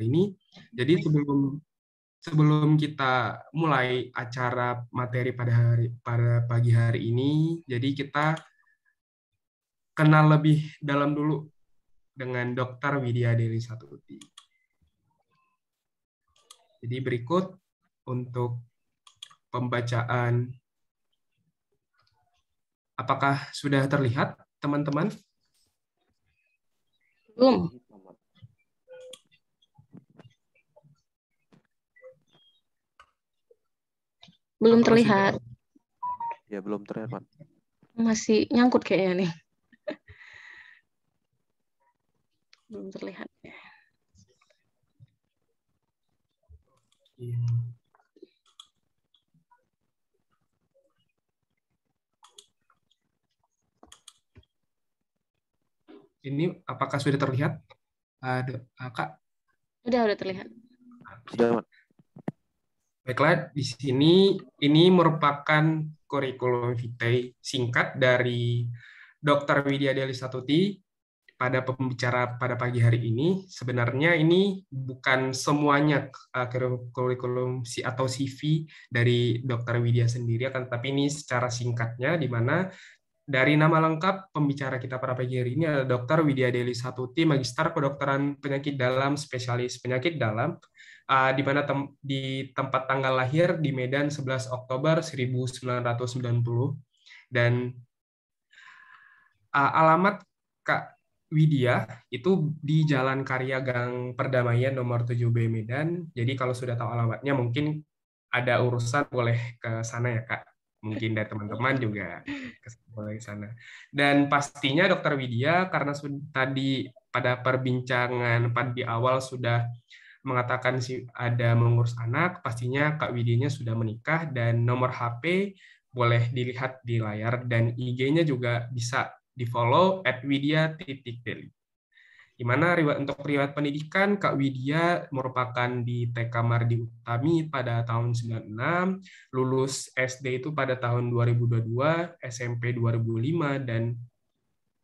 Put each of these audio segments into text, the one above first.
ini. Jadi sebelum sebelum kita mulai acara materi pada hari pada pagi hari ini, jadi kita kenal lebih dalam dulu dengan Dr. Widya Dewi Satuti. Jadi berikut untuk pembacaan apakah sudah terlihat teman-teman? Belum. Belum Apa terlihat. Masih, ya, belum terlihat, Masih nyangkut kayaknya nih. belum terlihat. Iya. ini apakah sudah terlihat? Ada, ah, Kak? Sudah, sudah terlihat. Sudah, Baiklah, di sini ini merupakan kurikulum vitae singkat dari Dr. Widya Deli Satuti pada pembicara pada pagi hari ini. Sebenarnya ini bukan semuanya eh, kurikulum si atau CV dari Dr. Widya sendiri, akan tetapi ini secara singkatnya di mana dari nama lengkap pembicara kita pada pagi hari ini adalah Dr. Widya Deli Satuti, Magister Kedokteran Penyakit Dalam, Spesialis Penyakit Dalam uh, di mana tem di tempat tanggal lahir di Medan 11 Oktober 1990 dan uh, alamat Kak Widya itu di Jalan Karya Gang Perdamaian nomor 7B Medan. Jadi kalau sudah tahu alamatnya mungkin ada urusan boleh ke sana ya Kak. Mungkin dari teman-teman juga boleh ke sana. Dan pastinya Dokter Widya karena tadi pada perbincangan pada di awal sudah mengatakan si ada mengurus anak, pastinya Kak Widinya sudah menikah dan nomor HP boleh dilihat di layar dan IG-nya juga bisa di-follow at widya titik daily. untuk riwayat pendidikan, Kak Widya merupakan di TK Mardi Utami pada tahun 96, lulus SD itu pada tahun 2022, SMP 2005, dan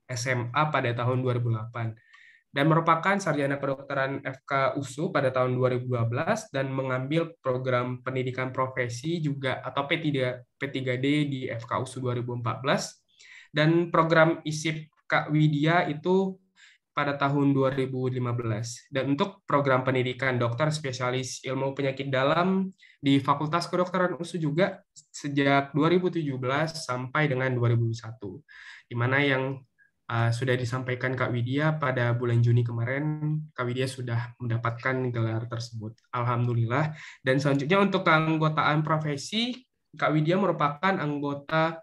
SMA pada tahun 2008 dan merupakan sarjana kedokteran FK USU pada tahun 2012 dan mengambil program pendidikan profesi juga atau P3 P3D di FK USU 2014 dan program ISIP Kak Widya itu pada tahun 2015. Dan untuk program pendidikan dokter spesialis ilmu penyakit dalam di Fakultas Kedokteran USU juga sejak 2017 sampai dengan 2021. Di mana yang Ah, sudah disampaikan Kak Widya pada bulan Juni kemarin, Kak Widya sudah mendapatkan gelar tersebut. Alhamdulillah. Dan selanjutnya untuk keanggotaan profesi, Kak Widya merupakan anggota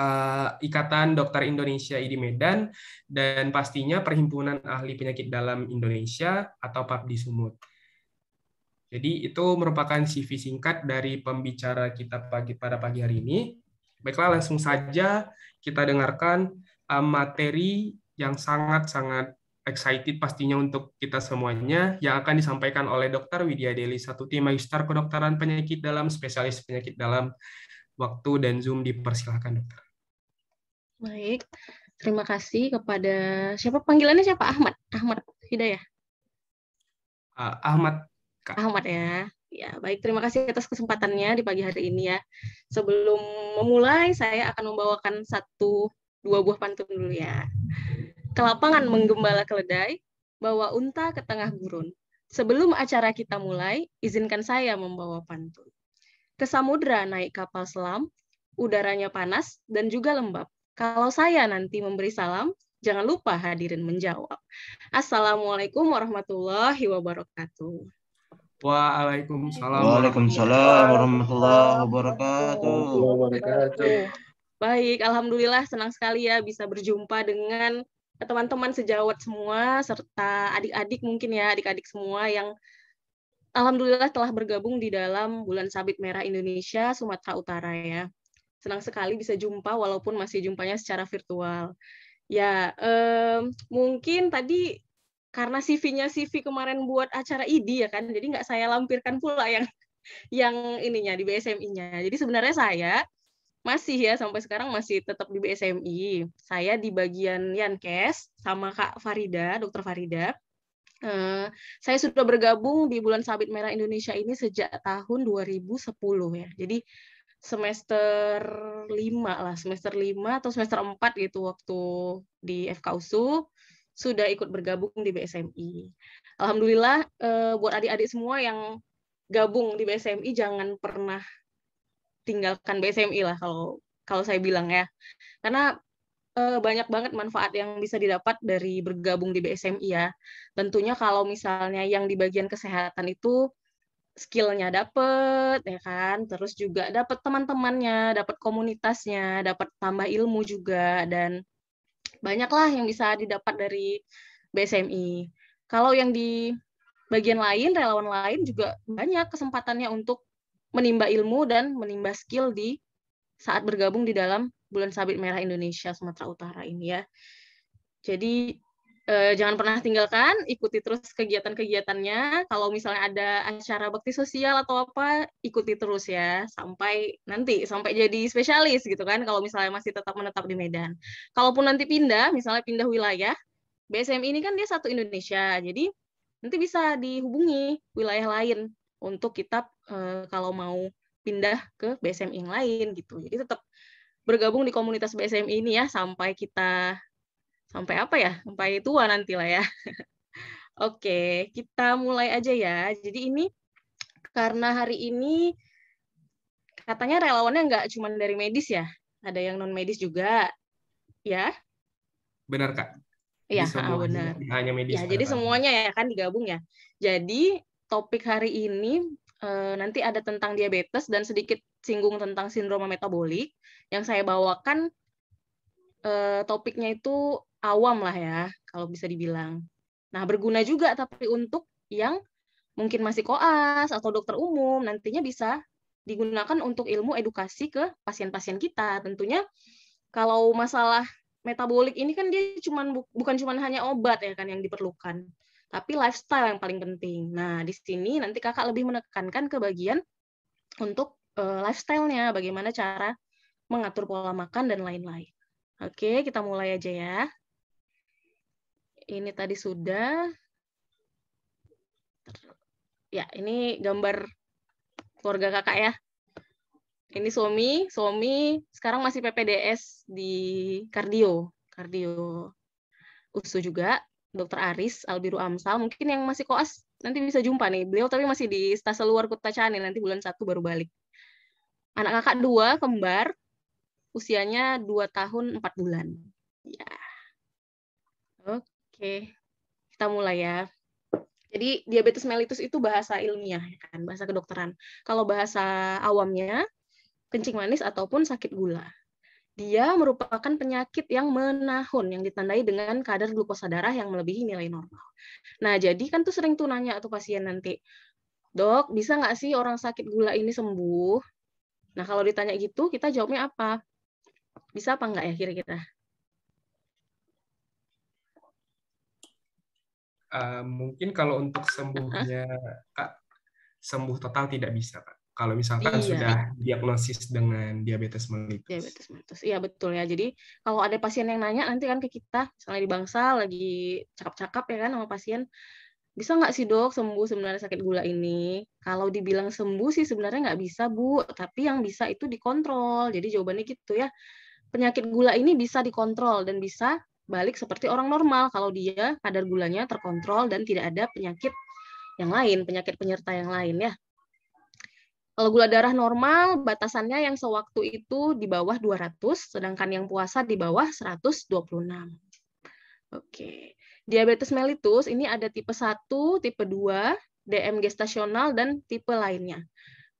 uh, Ikatan Dokter Indonesia IDI Medan dan pastinya Perhimpunan Ahli Penyakit Dalam Indonesia atau PAPDI Sumut. Jadi itu merupakan CV singkat dari pembicara kita pagi pada pagi hari ini. Baiklah langsung saja kita dengarkan Eh, materi yang sangat-sangat excited pastinya untuk kita semuanya yang akan disampaikan oleh Dr. Widya Deli, satu tim magister kedokteran penyakit dalam, spesialis penyakit dalam. Waktu dan Zoom dipersilahkan, dokter. Baik, terima kasih kepada siapa panggilannya siapa Ahmad Ahmad Hidayah. Uh, Ahmad. Kak. Ahmad ya. Ya, baik. Terima kasih atas kesempatannya di pagi hari ini ya. Sebelum memulai, saya akan membawakan satu Dua buah pantun dulu ya. Kelapangan menggembala keledai, bawa unta ke tengah gurun. Sebelum acara kita mulai, izinkan saya membawa pantun. Ke samudra naik kapal selam, udaranya panas dan juga lembab. Kalau saya nanti memberi salam, jangan lupa hadirin menjawab. Assalamualaikum warahmatullahi wabarakatuh. Waalaikumsalam. Waalaikumsalam warahmatullahi wabarakatuh. Waalaikumsalam warahmatullahi wabarakatuh. Baik, alhamdulillah senang sekali ya bisa berjumpa dengan teman-teman sejawat semua serta adik-adik mungkin ya, adik-adik semua yang alhamdulillah telah bergabung di dalam bulan Sabit Merah Indonesia Sumatera Utara ya. Senang sekali bisa jumpa walaupun masih jumpanya secara virtual. Ya, um, mungkin tadi karena CV-nya CV kemarin buat acara ID ya kan, jadi nggak saya lampirkan pula yang yang ininya di BSMI-nya. Jadi sebenarnya saya masih ya sampai sekarang masih tetap di BSMI. Saya di bagian Yankes sama Kak Farida, Dokter Farida. Uh, saya sudah bergabung di bulan Sabit Merah Indonesia ini sejak tahun 2010 ya. Jadi semester lima lah, semester lima atau semester empat gitu waktu di FKUSU sudah ikut bergabung di BSMI. Alhamdulillah uh, buat adik-adik semua yang gabung di BSMI jangan pernah tinggalkan BSMI lah kalau kalau saya bilang ya. Karena eh, banyak banget manfaat yang bisa didapat dari bergabung di BSMI ya. Tentunya kalau misalnya yang di bagian kesehatan itu skillnya dapet ya kan terus juga dapat teman-temannya dapat komunitasnya dapat tambah ilmu juga dan banyaklah yang bisa didapat dari BSMI kalau yang di bagian lain relawan lain juga banyak kesempatannya untuk menimba ilmu dan menimba skill di saat bergabung di dalam bulan sabit merah Indonesia Sumatera Utara ini ya. Jadi eh, jangan pernah tinggalkan, ikuti terus kegiatan-kegiatannya. Kalau misalnya ada acara bakti sosial atau apa, ikuti terus ya sampai nanti sampai jadi spesialis gitu kan. Kalau misalnya masih tetap menetap di Medan. Kalaupun nanti pindah, misalnya pindah wilayah, BSM ini kan dia satu Indonesia. Jadi nanti bisa dihubungi wilayah lain untuk kita e, kalau mau pindah ke BSM yang lain gitu. Jadi tetap bergabung di komunitas BSM ini ya sampai kita sampai apa ya? Sampai tua nanti lah ya. Oke, kita mulai aja ya. Jadi ini karena hari ini katanya relawannya nggak cuma dari medis ya, ada yang non medis juga, ya? Benar kak. Iya, ah, benar. Hanya medis. Ya, jadi semuanya ya kan digabung ya. Jadi topik hari ini uh, nanti ada tentang diabetes dan sedikit singgung tentang sindroma metabolik. Yang saya bawakan uh, topiknya itu awam lah ya, kalau bisa dibilang. Nah, berguna juga tapi untuk yang mungkin masih koas atau dokter umum nantinya bisa digunakan untuk ilmu edukasi ke pasien-pasien kita. Tentunya kalau masalah metabolik ini kan dia cuman bukan cuman hanya obat ya kan yang diperlukan tapi lifestyle yang paling penting. Nah, di sini nanti kakak lebih menekankan ke bagian untuk uh, lifestyle-nya, bagaimana cara mengatur pola makan dan lain-lain. Oke, kita mulai aja ya. Ini tadi sudah. Ya, ini gambar keluarga kakak ya. Ini suami, suami sekarang masih PPDS di kardio, kardio USU juga. Dr. Aris Albiru Amsal. Mungkin yang masih koas nanti bisa jumpa nih. Beliau tapi masih di stase luar kota Cane, nanti bulan satu baru balik. Anak kakak dua, kembar, usianya dua tahun empat bulan. Ya. Oke, kita mulai ya. Jadi diabetes mellitus itu bahasa ilmiah, ya kan? bahasa kedokteran. Kalau bahasa awamnya, kencing manis ataupun sakit gula dia merupakan penyakit yang menahun yang ditandai dengan kadar glukosa darah yang melebihi nilai normal. Nah, jadi kan tuh sering tuh nanya tuh pasien nanti, "Dok, bisa nggak sih orang sakit gula ini sembuh?" Nah, kalau ditanya gitu, kita jawabnya apa? Bisa apa nggak ya kira-kira? Uh, mungkin kalau untuk sembuhnya, Kak, sembuh total tidak bisa, Kak kalau misalkan iya. sudah diagnosis dengan diabetes mellitus. Diabetes mellitus, iya betul ya. Jadi kalau ada pasien yang nanya nanti kan ke kita, misalnya di bangsa lagi cakap-cakap ya kan sama pasien, bisa nggak sih dok sembuh sebenarnya sakit gula ini? Kalau dibilang sembuh sih sebenarnya nggak bisa bu, tapi yang bisa itu dikontrol. Jadi jawabannya gitu ya, penyakit gula ini bisa dikontrol dan bisa balik seperti orang normal kalau dia kadar gulanya terkontrol dan tidak ada penyakit yang lain, penyakit penyerta yang lain ya. Kalau gula darah normal, batasannya yang sewaktu itu di bawah 200, sedangkan yang puasa di bawah 126. Oke. Diabetes mellitus ini ada tipe 1, tipe 2, DM gestasional, dan tipe lainnya.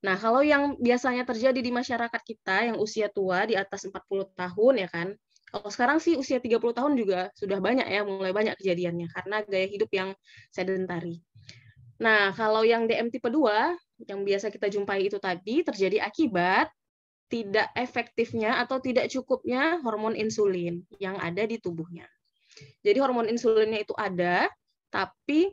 Nah, kalau yang biasanya terjadi di masyarakat kita yang usia tua di atas 40 tahun ya kan, kalau sekarang sih usia 30 tahun juga sudah banyak ya, mulai banyak kejadiannya karena gaya hidup yang sedentari. Nah, kalau yang DM tipe 2 yang biasa kita jumpai itu tadi terjadi akibat tidak efektifnya atau tidak cukupnya hormon insulin yang ada di tubuhnya. Jadi hormon insulinnya itu ada, tapi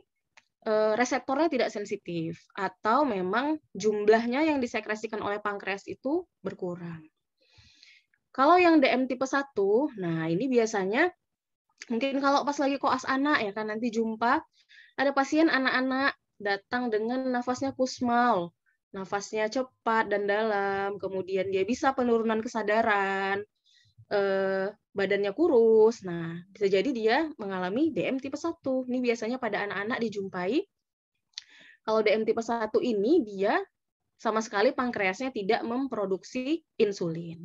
eh, reseptornya tidak sensitif atau memang jumlahnya yang disekresikan oleh pankreas itu berkurang. Kalau yang DM tipe 1, nah ini biasanya mungkin kalau pas lagi koas anak ya kan nanti jumpa ada pasien anak-anak datang dengan nafasnya kusmal, nafasnya cepat dan dalam, kemudian dia bisa penurunan kesadaran, eh, badannya kurus. Nah, bisa jadi dia mengalami DM tipe 1. Ini biasanya pada anak-anak dijumpai. Kalau DM tipe 1 ini dia sama sekali pankreasnya tidak memproduksi insulin.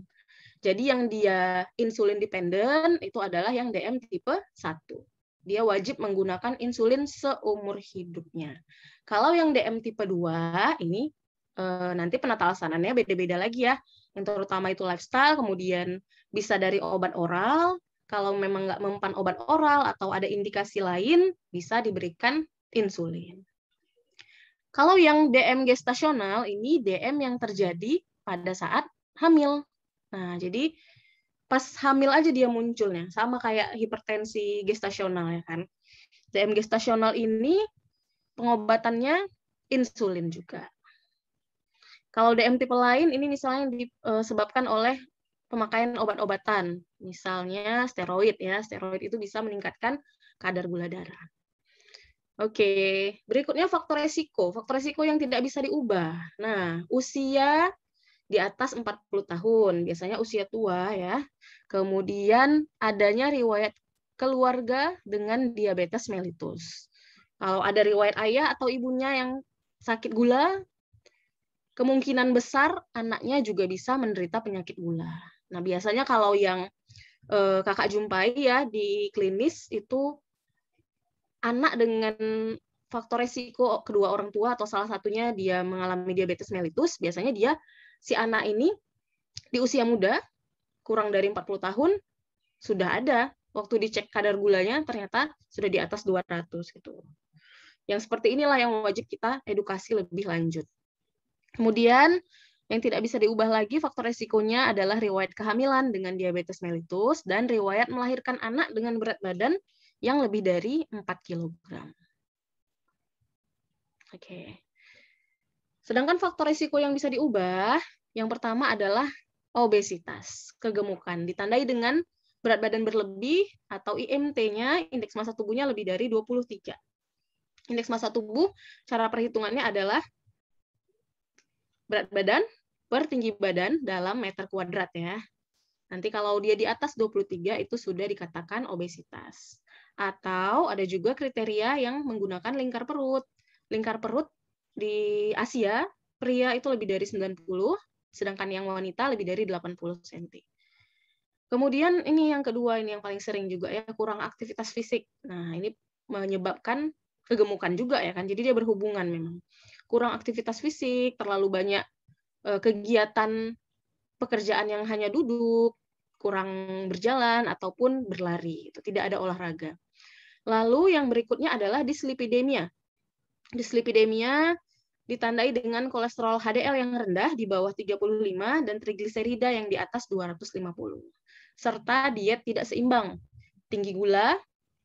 Jadi yang dia insulin dependent itu adalah yang DM tipe 1 dia wajib menggunakan insulin seumur hidupnya. Kalau yang DM tipe 2 ini e, nanti penata beda-beda lagi ya. Yang terutama itu lifestyle, kemudian bisa dari obat oral. Kalau memang nggak mempan obat oral atau ada indikasi lain, bisa diberikan insulin. Kalau yang DM gestasional ini DM yang terjadi pada saat hamil. Nah, jadi pas hamil aja dia munculnya sama kayak hipertensi gestasional ya kan DM gestasional ini pengobatannya insulin juga kalau DM tipe lain ini misalnya disebabkan eh, oleh pemakaian obat-obatan misalnya steroid ya steroid itu bisa meningkatkan kadar gula darah Oke, berikutnya faktor resiko. Faktor resiko yang tidak bisa diubah. Nah, usia, di atas 40 tahun, biasanya usia tua ya. Kemudian adanya riwayat keluarga dengan diabetes mellitus. Kalau ada riwayat ayah atau ibunya yang sakit gula, kemungkinan besar anaknya juga bisa menderita penyakit gula. Nah, biasanya kalau yang eh, kakak jumpai ya di klinis itu anak dengan faktor resiko kedua orang tua atau salah satunya dia mengalami diabetes mellitus, biasanya dia si anak ini di usia muda, kurang dari 40 tahun, sudah ada. Waktu dicek kadar gulanya ternyata sudah di atas 200 gitu. Yang seperti inilah yang wajib kita edukasi lebih lanjut. Kemudian yang tidak bisa diubah lagi faktor resikonya adalah riwayat kehamilan dengan diabetes mellitus dan riwayat melahirkan anak dengan berat badan yang lebih dari 4 kg. Oke. Okay. Sedangkan faktor risiko yang bisa diubah, yang pertama adalah obesitas, kegemukan, ditandai dengan berat badan berlebih atau IMT-nya, indeks massa tubuhnya lebih dari 23. Indeks massa tubuh, cara perhitungannya adalah berat badan per tinggi badan dalam meter kuadrat ya. Nanti kalau dia di atas 23 itu sudah dikatakan obesitas. Atau ada juga kriteria yang menggunakan lingkar perut. Lingkar perut di Asia, pria itu lebih dari 90, sedangkan yang wanita lebih dari 80 cm. Kemudian ini yang kedua, ini yang paling sering juga ya, kurang aktivitas fisik. Nah, ini menyebabkan kegemukan juga ya kan. Jadi dia berhubungan memang. Kurang aktivitas fisik, terlalu banyak eh, kegiatan pekerjaan yang hanya duduk, kurang berjalan ataupun berlari. Itu tidak ada olahraga. Lalu yang berikutnya adalah dislipidemia. Dislipidemia ditandai dengan kolesterol HDL yang rendah di bawah 35 dan trigliserida yang di atas 250. Serta diet tidak seimbang, tinggi gula,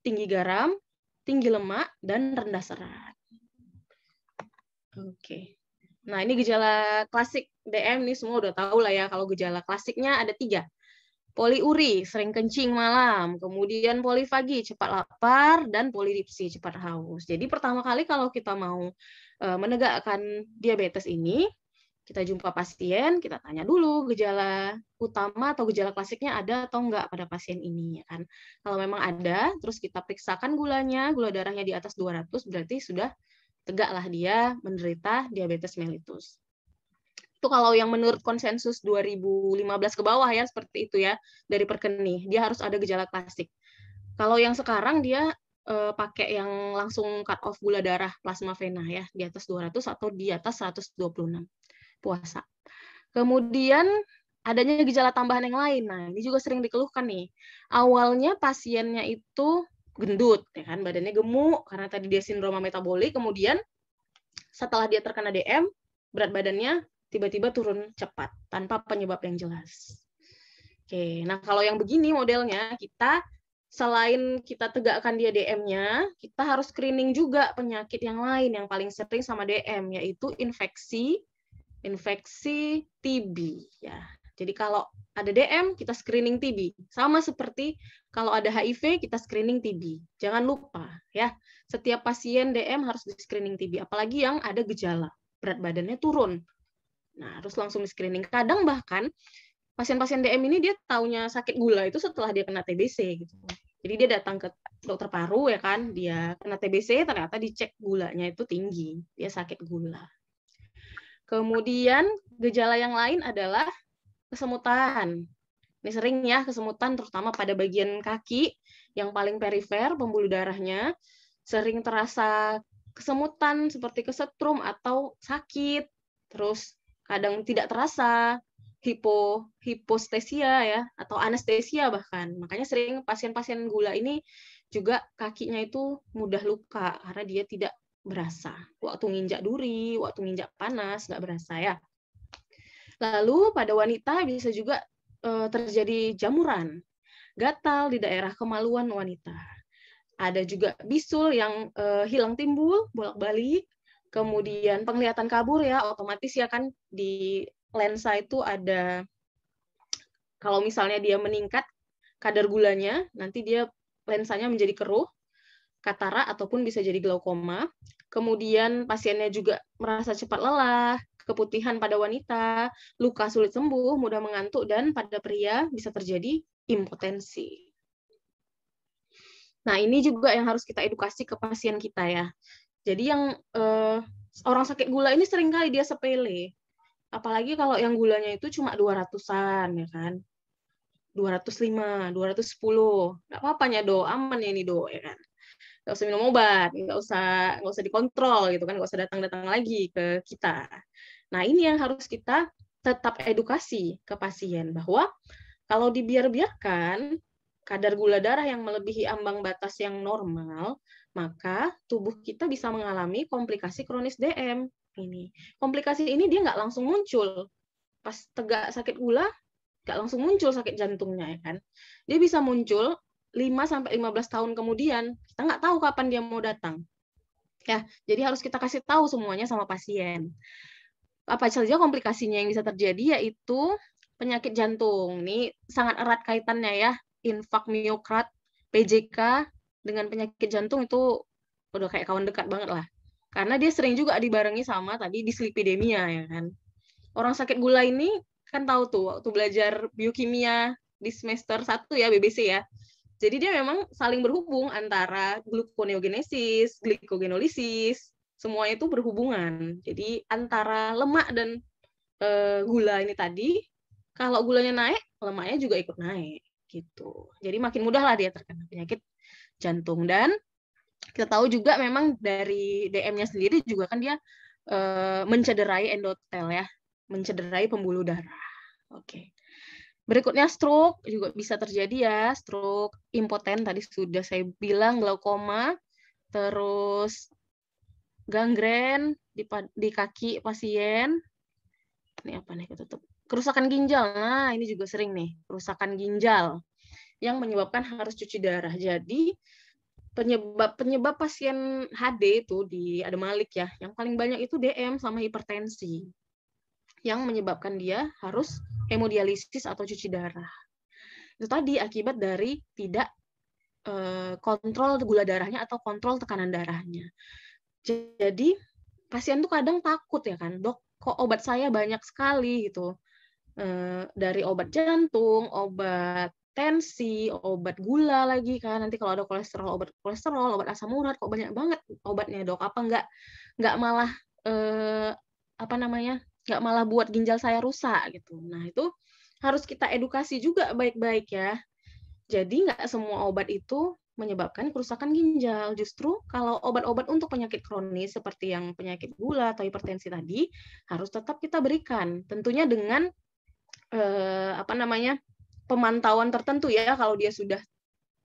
tinggi garam, tinggi lemak, dan rendah serat. Oke. Nah, ini gejala klasik DM nih semua udah tahu lah ya kalau gejala klasiknya ada tiga. Poliuri, sering kencing malam, kemudian polifagi, cepat lapar, dan polidipsi, cepat haus. Jadi pertama kali kalau kita mau Eh, menegakkan diabetes ini, kita jumpa pasien, kita tanya dulu gejala utama atau gejala klasiknya ada atau enggak pada pasien ini ya kan. Kalau memang ada, terus kita periksakan gulanya, gula darahnya di atas 200 berarti sudah tegaklah dia menderita diabetes mellitus. Itu kalau yang menurut konsensus 2015 ke bawah ya seperti itu ya dari perkeni dia harus ada gejala klasik. Kalau yang sekarang dia uh, pakai yang langsung cut off gula darah plasma vena ya di atas 200 atau di atas 126 puasa. Kemudian adanya gejala tambahan yang lain. Nah, ini juga sering dikeluhkan nih. Awalnya pasiennya itu gendut, ya kan, badannya gemuk karena tadi dia sindroma metabolik. Kemudian setelah dia terkena DM, berat badannya tiba-tiba turun cepat tanpa penyebab yang jelas. Oke, nah kalau yang begini modelnya kita selain kita tegakkan dia DM-nya, kita harus screening juga penyakit yang lain yang paling sering sama DM yaitu infeksi infeksi TB ya. Jadi kalau ada DM kita screening TB. Sama seperti kalau ada HIV kita screening TB. Jangan lupa ya, setiap pasien DM harus di screening TB apalagi yang ada gejala. Berat badannya turun. Nah, harus langsung di screening. Kadang bahkan pasien-pasien DM ini dia taunya sakit gula itu setelah dia kena TBC gitu. Jadi dia datang ke dokter paru ya kan, dia kena TBC ternyata dicek gulanya itu tinggi, dia sakit gula. Kemudian gejala yang lain adalah kesemutan. Ini sering ya kesemutan terutama pada bagian kaki yang paling perifer pembuluh darahnya sering terasa kesemutan seperti kesetrum atau sakit. Terus kadang tidak terasa, hipo hipostesia ya atau anestesia bahkan. Makanya sering pasien-pasien gula ini juga kakinya itu mudah luka karena dia tidak berasa. Waktu nginjak duri, waktu nginjak panas nggak berasa ya. Lalu pada wanita bisa juga e, terjadi jamuran, gatal di daerah kemaluan wanita. Ada juga bisul yang e, hilang timbul bolak-balik, kemudian penglihatan kabur ya otomatis ya kan di lensa itu ada kalau misalnya dia meningkat kadar gulanya, nanti dia lensanya menjadi keruh, katara ataupun bisa jadi glaukoma. Kemudian pasiennya juga merasa cepat lelah, keputihan pada wanita, luka sulit sembuh, mudah mengantuk, dan pada pria bisa terjadi impotensi. Nah, ini juga yang harus kita edukasi ke pasien kita ya. Jadi yang eh, orang sakit gula ini seringkali dia sepele. Apalagi kalau yang gulanya itu cuma 200-an, ya kan? 205, 210. Nggak apa-apa ya, Do. Aman ya ini, Do, ya kan? Nggak usah minum obat, nggak usah, nggak usah dikontrol gitu kan, nggak usah datang-datang lagi ke kita. Nah, ini yang harus kita tetap edukasi ke pasien bahwa kalau dibiar-biarkan, kadar gula darah yang melebihi ambang batas yang normal, maka tubuh kita bisa mengalami komplikasi kronis DM ini. Komplikasi ini dia nggak langsung muncul. Pas tegak sakit gula, nggak langsung muncul sakit jantungnya ya kan. Dia bisa muncul 5 15 tahun kemudian. Kita nggak tahu kapan dia mau datang. Ya, jadi harus kita kasih tahu semuanya sama pasien. Apa saja komplikasinya yang bisa terjadi yaitu penyakit jantung. Ini sangat erat kaitannya ya, infak miokrat, PJK dengan penyakit jantung itu udah kayak kawan dekat banget lah. Karena dia sering juga dibarengi sama tadi dislipidemia ya kan. Orang sakit gula ini kan tahu tuh waktu belajar biokimia di semester 1 ya BBC ya. Jadi dia memang saling berhubung antara gluconeogenesis, glikogenolisis, semuanya itu berhubungan. Jadi antara lemak dan e, gula ini tadi, kalau gulanya naik, lemaknya juga ikut naik gitu. Jadi makin mudah lah dia terkena penyakit jantung dan kita tahu juga memang dari DM-nya sendiri juga kan dia uh, mencederai endotel ya, mencederai pembuluh darah. Oke. Okay. Berikutnya stroke juga bisa terjadi ya, stroke impoten tadi sudah saya bilang glaukoma, terus gangren di, di kaki pasien. Ini apa nih ketutup? Kerusakan ginjal. Nah, ini juga sering nih, kerusakan ginjal yang menyebabkan harus cuci darah. Jadi penyebab penyebab pasien HD itu di ada Malik ya, yang paling banyak itu DM sama hipertensi yang menyebabkan dia harus hemodialisis atau cuci darah. Itu tadi akibat dari tidak eh, kontrol gula darahnya atau kontrol tekanan darahnya. Jadi pasien tuh kadang takut ya kan, dok kok obat saya banyak sekali gitu. Eh, dari obat jantung, obat hipertensi, obat gula lagi kan. Nanti kalau ada kolesterol, obat kolesterol, obat asam urat kok banyak banget obatnya, Dok. Apa enggak enggak malah eh, apa namanya? enggak malah buat ginjal saya rusak gitu. Nah, itu harus kita edukasi juga baik-baik ya. Jadi enggak semua obat itu menyebabkan kerusakan ginjal. Justru kalau obat-obat untuk penyakit kronis seperti yang penyakit gula atau hipertensi tadi harus tetap kita berikan, tentunya dengan eh, apa namanya pemantauan tertentu ya kalau dia sudah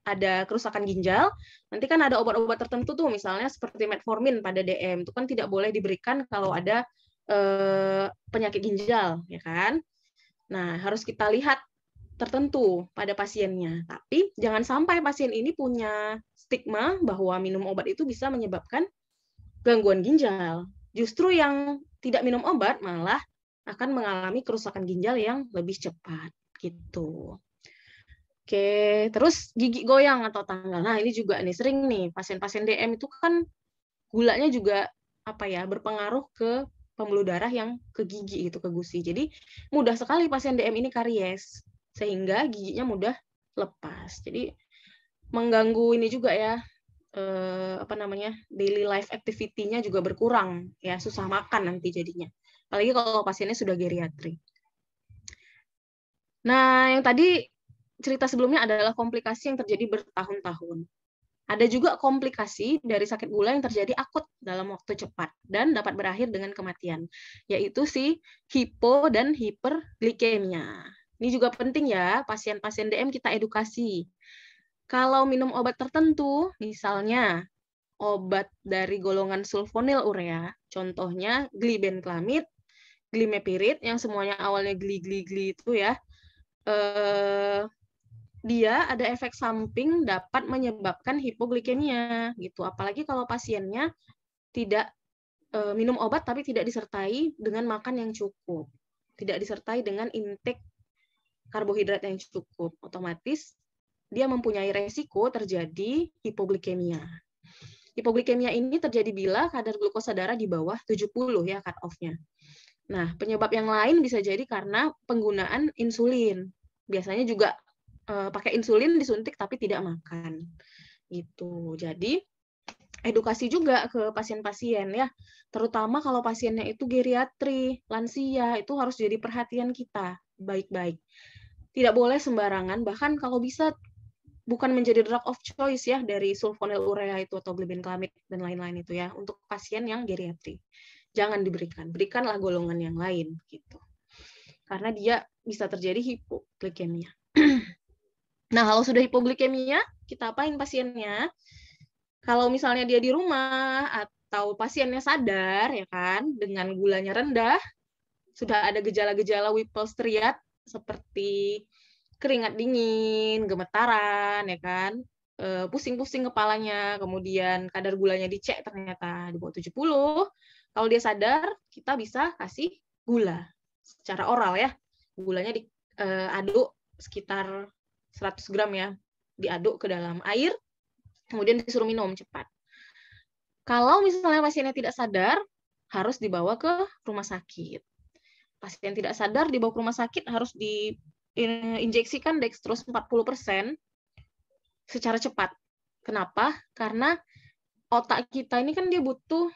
ada kerusakan ginjal, nanti kan ada obat-obat tertentu tuh misalnya seperti metformin pada DM itu kan tidak boleh diberikan kalau ada eh, penyakit ginjal, ya kan? Nah, harus kita lihat tertentu pada pasiennya. Tapi jangan sampai pasien ini punya stigma bahwa minum obat itu bisa menyebabkan gangguan ginjal. Justru yang tidak minum obat malah akan mengalami kerusakan ginjal yang lebih cepat gitu. Oke, terus gigi goyang atau tanggal. Nah, ini juga nih sering nih pasien-pasien DM itu kan gulanya juga apa ya, berpengaruh ke pembuluh darah yang ke gigi gitu, ke gusi. Jadi mudah sekali pasien DM ini karies sehingga giginya mudah lepas. Jadi mengganggu ini juga ya eh, apa namanya? daily life activity-nya juga berkurang ya, susah makan nanti jadinya. Apalagi kalau pasiennya sudah geriatri. Nah, yang tadi cerita sebelumnya adalah komplikasi yang terjadi bertahun-tahun. Ada juga komplikasi dari sakit gula yang terjadi akut dalam waktu cepat dan dapat berakhir dengan kematian, yaitu si hipo dan hiperglikemia. Ini juga penting ya, pasien-pasien DM kita edukasi. Kalau minum obat tertentu, misalnya obat dari golongan sulfonil urea, contohnya glibenklamid, glimepirid yang semuanya awalnya gli gli gli itu ya eh, dia ada efek samping dapat menyebabkan hipoglikemia gitu. Apalagi kalau pasiennya tidak eh, minum obat tapi tidak disertai dengan makan yang cukup, tidak disertai dengan intake karbohidrat yang cukup, otomatis dia mempunyai resiko terjadi hipoglikemia. Hipoglikemia ini terjadi bila kadar glukosa darah di bawah 70 ya cut off-nya. Nah, penyebab yang lain bisa jadi karena penggunaan insulin biasanya juga uh, pakai insulin disuntik tapi tidak makan gitu jadi edukasi juga ke pasien-pasien ya terutama kalau pasiennya itu geriatri lansia itu harus jadi perhatian kita baik-baik tidak boleh sembarangan bahkan kalau bisa bukan menjadi drug of choice ya dari sulfonylurea itu atau glibenklamid dan lain-lain itu ya untuk pasien yang geriatri jangan diberikan berikanlah golongan yang lain gitu karena dia bisa terjadi hipoglikemia. nah, kalau sudah hipoglikemia, kita apain pasiennya? Kalau misalnya dia di rumah atau pasiennya sadar ya kan, dengan gulanya rendah, sudah ada gejala-gejala Whipple striat seperti keringat dingin, gemetaran ya kan, eh, pusing-pusing kepalanya, kemudian kadar gulanya dicek ternyata di bawah 70. Kalau dia sadar, kita bisa kasih gula secara oral ya gulanya diaduk eh, sekitar 100 gram ya diaduk ke dalam air kemudian disuruh minum cepat kalau misalnya pasiennya tidak sadar harus dibawa ke rumah sakit pasien tidak sadar dibawa ke rumah sakit harus diinjeksikan dextrose 40% secara cepat kenapa karena otak kita ini kan dia butuh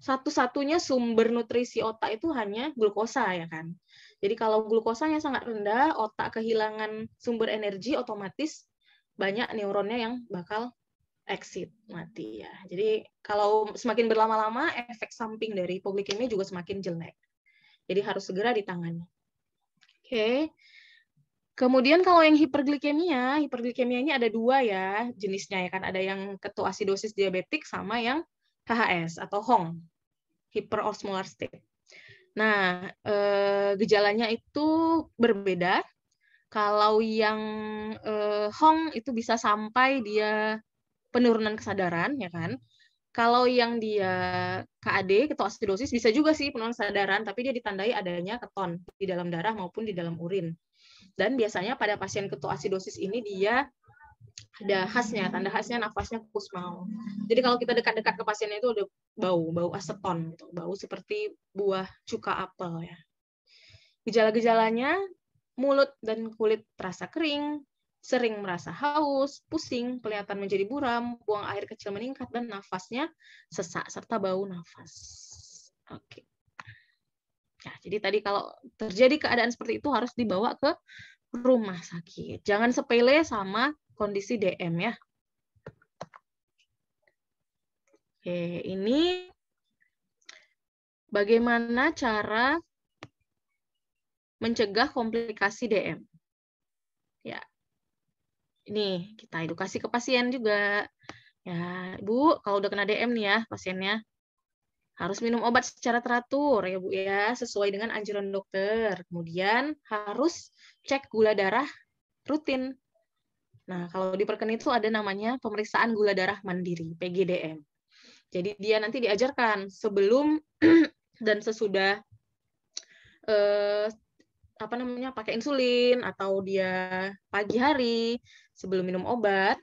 satu-satunya sumber nutrisi otak itu hanya glukosa ya kan. Jadi kalau glukosanya sangat rendah, otak kehilangan sumber energi otomatis banyak neuronnya yang bakal exit mati ya. Jadi kalau semakin berlama-lama efek samping dari hipoglikemia juga semakin jelek. Jadi harus segera ditangani. Oke. Kemudian kalau yang hiperglikemia, hiperglikemia ini ada dua ya jenisnya ya kan. Ada yang ketoasidosis diabetik sama yang HHS atau HONG, hiperosmolar state. Nah, eh, gejalanya itu berbeda. Kalau yang eh, Hong itu bisa sampai dia penurunan kesadaran, ya kan? Kalau yang dia KAD, ketoasidosis, bisa juga sih penurunan kesadaran, tapi dia ditandai adanya keton di dalam darah maupun di dalam urin. Dan biasanya pada pasien ketoasidosis ini dia ada khasnya, tanda khasnya nafasnya mau Jadi kalau kita dekat-dekat ke pasiennya itu ada bau, bau aseton gitu, bau seperti buah cuka apel ya. Gejala-gejalanya mulut dan kulit terasa kering, sering merasa haus, pusing, kelihatan menjadi buram, buang air kecil meningkat, dan nafasnya sesak serta bau nafas. Oke. Okay. Nah, jadi tadi kalau terjadi keadaan seperti itu harus dibawa ke rumah sakit. Jangan sepele sama kondisi DM ya. Oke, ini bagaimana cara mencegah komplikasi DM. Ya. Ini kita edukasi ke pasien juga. Ya, Bu, kalau udah kena DM nih ya pasiennya, harus minum obat secara teratur ya Bu ya, sesuai dengan anjuran dokter. Kemudian harus cek gula darah rutin. Nah, kalau di Perken itu ada namanya pemeriksaan gula darah mandiri, PGDM. Jadi dia nanti diajarkan sebelum dan sesudah eh, apa namanya pakai insulin atau dia pagi hari sebelum minum obat,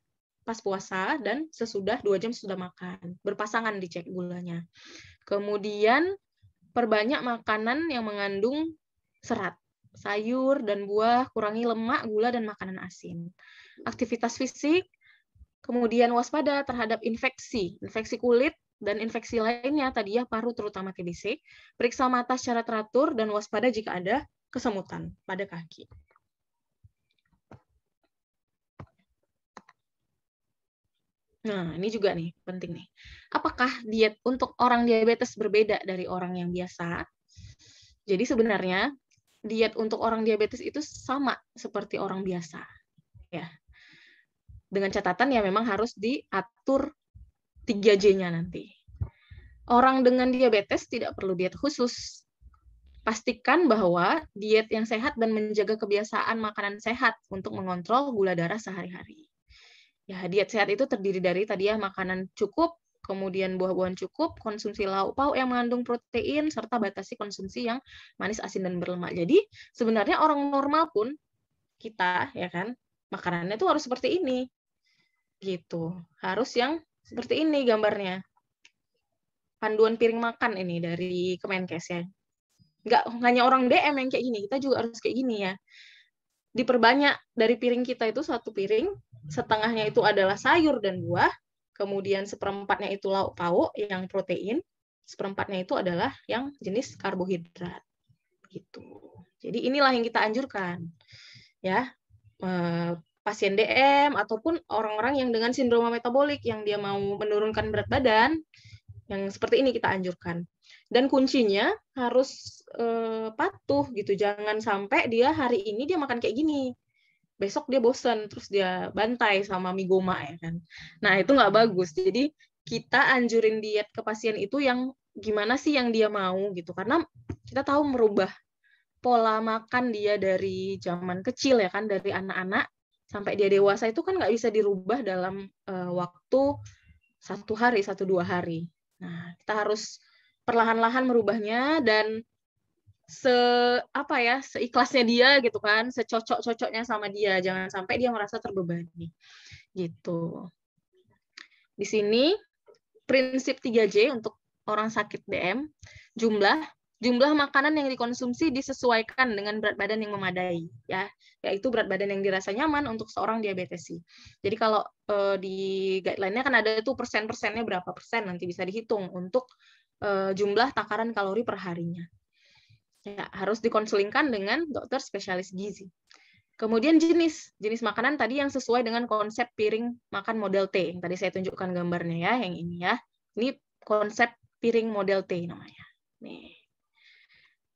pas puasa dan sesudah dua jam sudah makan berpasangan dicek gulanya. Kemudian perbanyak makanan yang mengandung serat, sayur dan buah, kurangi lemak, gula dan makanan asin aktivitas fisik, kemudian waspada terhadap infeksi, infeksi kulit dan infeksi lainnya tadi ya paru terutama TBC, periksa mata secara teratur dan waspada jika ada kesemutan pada kaki. Nah, ini juga nih penting nih. Apakah diet untuk orang diabetes berbeda dari orang yang biasa? Jadi sebenarnya diet untuk orang diabetes itu sama seperti orang biasa. Ya dengan catatan ya memang harus diatur 3J-nya nanti. Orang dengan diabetes tidak perlu diet khusus. Pastikan bahwa diet yang sehat dan menjaga kebiasaan makanan sehat untuk mengontrol gula darah sehari-hari. Ya, diet sehat itu terdiri dari tadi ya makanan cukup, kemudian buah-buahan cukup, konsumsi lauk pauk yang mengandung protein serta batasi konsumsi yang manis, asin dan berlemak. Jadi, sebenarnya orang normal pun kita ya kan makanannya itu harus seperti ini gitu. Harus yang seperti ini gambarnya. Panduan piring makan ini dari Kemenkes ya. Nggak hanya orang DM yang kayak gini, kita juga harus kayak gini ya. Diperbanyak dari piring kita itu satu piring, setengahnya itu adalah sayur dan buah, kemudian seperempatnya itu lauk pauk yang protein, seperempatnya itu adalah yang jenis karbohidrat. Gitu. Jadi inilah yang kita anjurkan. Ya, eh, pasien DM ataupun orang-orang yang dengan sindroma metabolik yang dia mau menurunkan berat badan yang seperti ini kita anjurkan. Dan kuncinya harus eh, patuh gitu, jangan sampai dia hari ini dia makan kayak gini, besok dia bosan terus dia bantai sama mie goma ya kan. Nah itu nggak bagus. Jadi kita anjurin diet ke pasien itu yang gimana sih yang dia mau gitu, karena kita tahu merubah pola makan dia dari zaman kecil ya kan dari anak-anak sampai dia dewasa itu kan nggak bisa dirubah dalam uh, waktu satu hari satu dua hari nah kita harus perlahan-lahan merubahnya dan se apa ya seikhlasnya dia gitu kan secocok cocoknya sama dia jangan sampai dia merasa terbebani gitu di sini prinsip 3J untuk orang sakit DM jumlah jumlah makanan yang dikonsumsi disesuaikan dengan berat badan yang memadai ya yaitu berat badan yang dirasa nyaman untuk seorang diabetesi jadi kalau e, di guideline-nya kan ada itu persen persennya berapa persen nanti bisa dihitung untuk e, jumlah takaran kalori per harinya ya harus dikonsulingkan dengan dokter spesialis gizi Kemudian jenis, jenis makanan tadi yang sesuai dengan konsep piring makan model T. Yang tadi saya tunjukkan gambarnya ya, yang ini ya. Ini konsep piring model T namanya. Nih.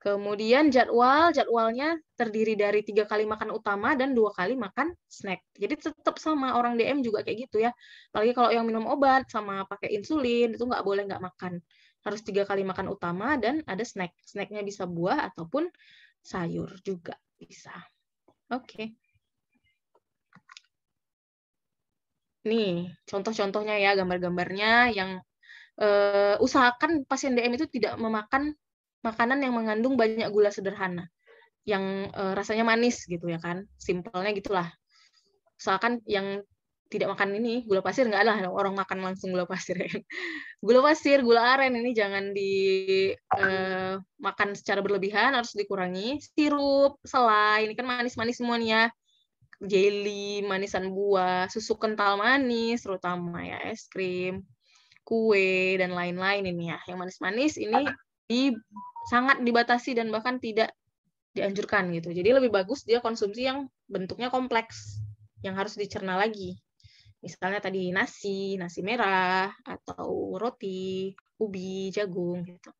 Kemudian jadwal, jadwalnya terdiri dari tiga kali makan utama dan dua kali makan snack. Jadi tetap sama orang DM juga kayak gitu ya. Apalagi kalau yang minum obat sama pakai insulin itu nggak boleh nggak makan. Harus tiga kali makan utama dan ada snack. Snacknya bisa buah ataupun sayur juga bisa. Oke. Okay. Nih contoh-contohnya ya gambar-gambarnya yang uh, usahakan pasien DM itu tidak memakan makanan yang mengandung banyak gula sederhana yang uh, rasanya manis gitu ya kan simpelnya gitulah misalkan yang tidak makan ini gula pasir nggak lah orang makan langsung gula pasir ya gula pasir gula aren ini jangan dimakan eh, uh, secara berlebihan harus dikurangi sirup selai ini kan manis-manis semuanya. jelly manisan buah susu kental manis terutama ya es krim kue dan lain-lain ini ya yang manis-manis ini di sangat dibatasi dan bahkan tidak dianjurkan gitu. Jadi lebih bagus dia konsumsi yang bentuknya kompleks, yang harus dicerna lagi. Misalnya tadi nasi, nasi merah, atau roti, ubi, jagung gitu.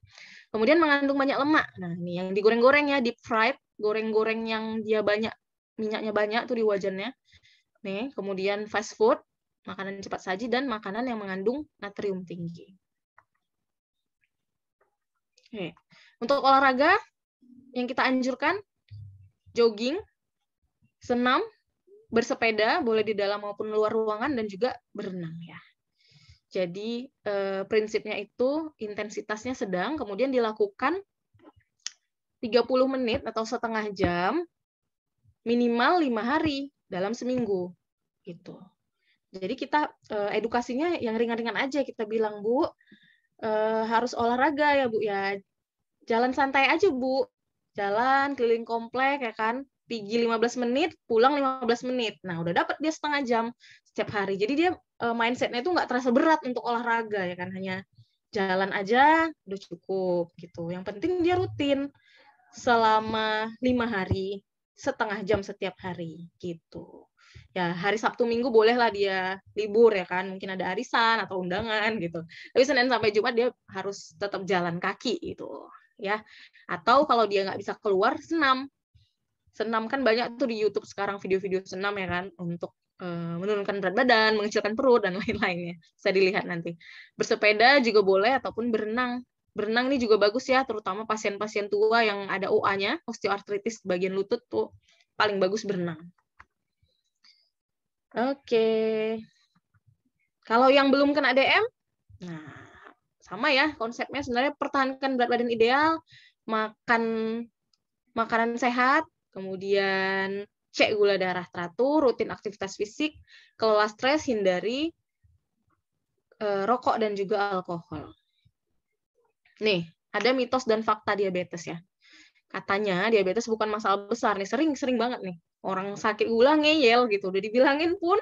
Kemudian mengandung banyak lemak. Nah, ini yang digoreng-goreng ya, deep fried, goreng-goreng yang dia banyak minyaknya banyak tuh di wajannya. Nih, kemudian fast food, makanan cepat saji dan makanan yang mengandung natrium tinggi. Oke. Untuk olahraga yang kita anjurkan jogging, senam, bersepeda boleh di dalam maupun luar ruangan dan juga berenang ya. Jadi eh, prinsipnya itu intensitasnya sedang, kemudian dilakukan 30 menit atau setengah jam minimal lima hari dalam seminggu gitu. Jadi kita eh, edukasinya yang ringan-ringan aja kita bilang bu Eh, harus olahraga ya Bu ya. Jalan santai aja Bu. Jalan keliling komplek ya kan. Pergi 15 menit, pulang 15 menit. Nah, udah dapat dia setengah jam setiap hari. Jadi dia uh, mindsetnya itu nggak terasa berat untuk olahraga ya kan hanya jalan aja udah cukup gitu. Yang penting dia rutin selama lima hari setengah jam setiap hari gitu ya hari Sabtu Minggu bolehlah dia libur ya kan mungkin ada arisan atau undangan gitu tapi Senin sampai Jumat dia harus tetap jalan kaki gitu ya atau kalau dia nggak bisa keluar senam senam kan banyak tuh di YouTube sekarang video-video senam ya kan untuk eh, menurunkan berat badan, mengecilkan perut dan lain-lainnya. Bisa dilihat nanti. Bersepeda juga boleh ataupun berenang. Berenang ini juga bagus ya, terutama pasien-pasien tua yang ada OA-nya, osteoartritis bagian lutut tuh paling bagus berenang. Oke. Kalau yang belum kena DM, nah sama ya konsepnya sebenarnya pertahankan berat badan ideal, makan makanan sehat, kemudian cek gula darah teratur, rutin aktivitas fisik, kelola stres, hindari e, rokok dan juga alkohol. Nih, ada mitos dan fakta diabetes ya katanya diabetes bukan masalah besar nih sering sering banget nih orang sakit gula ngeyel gitu udah dibilangin pun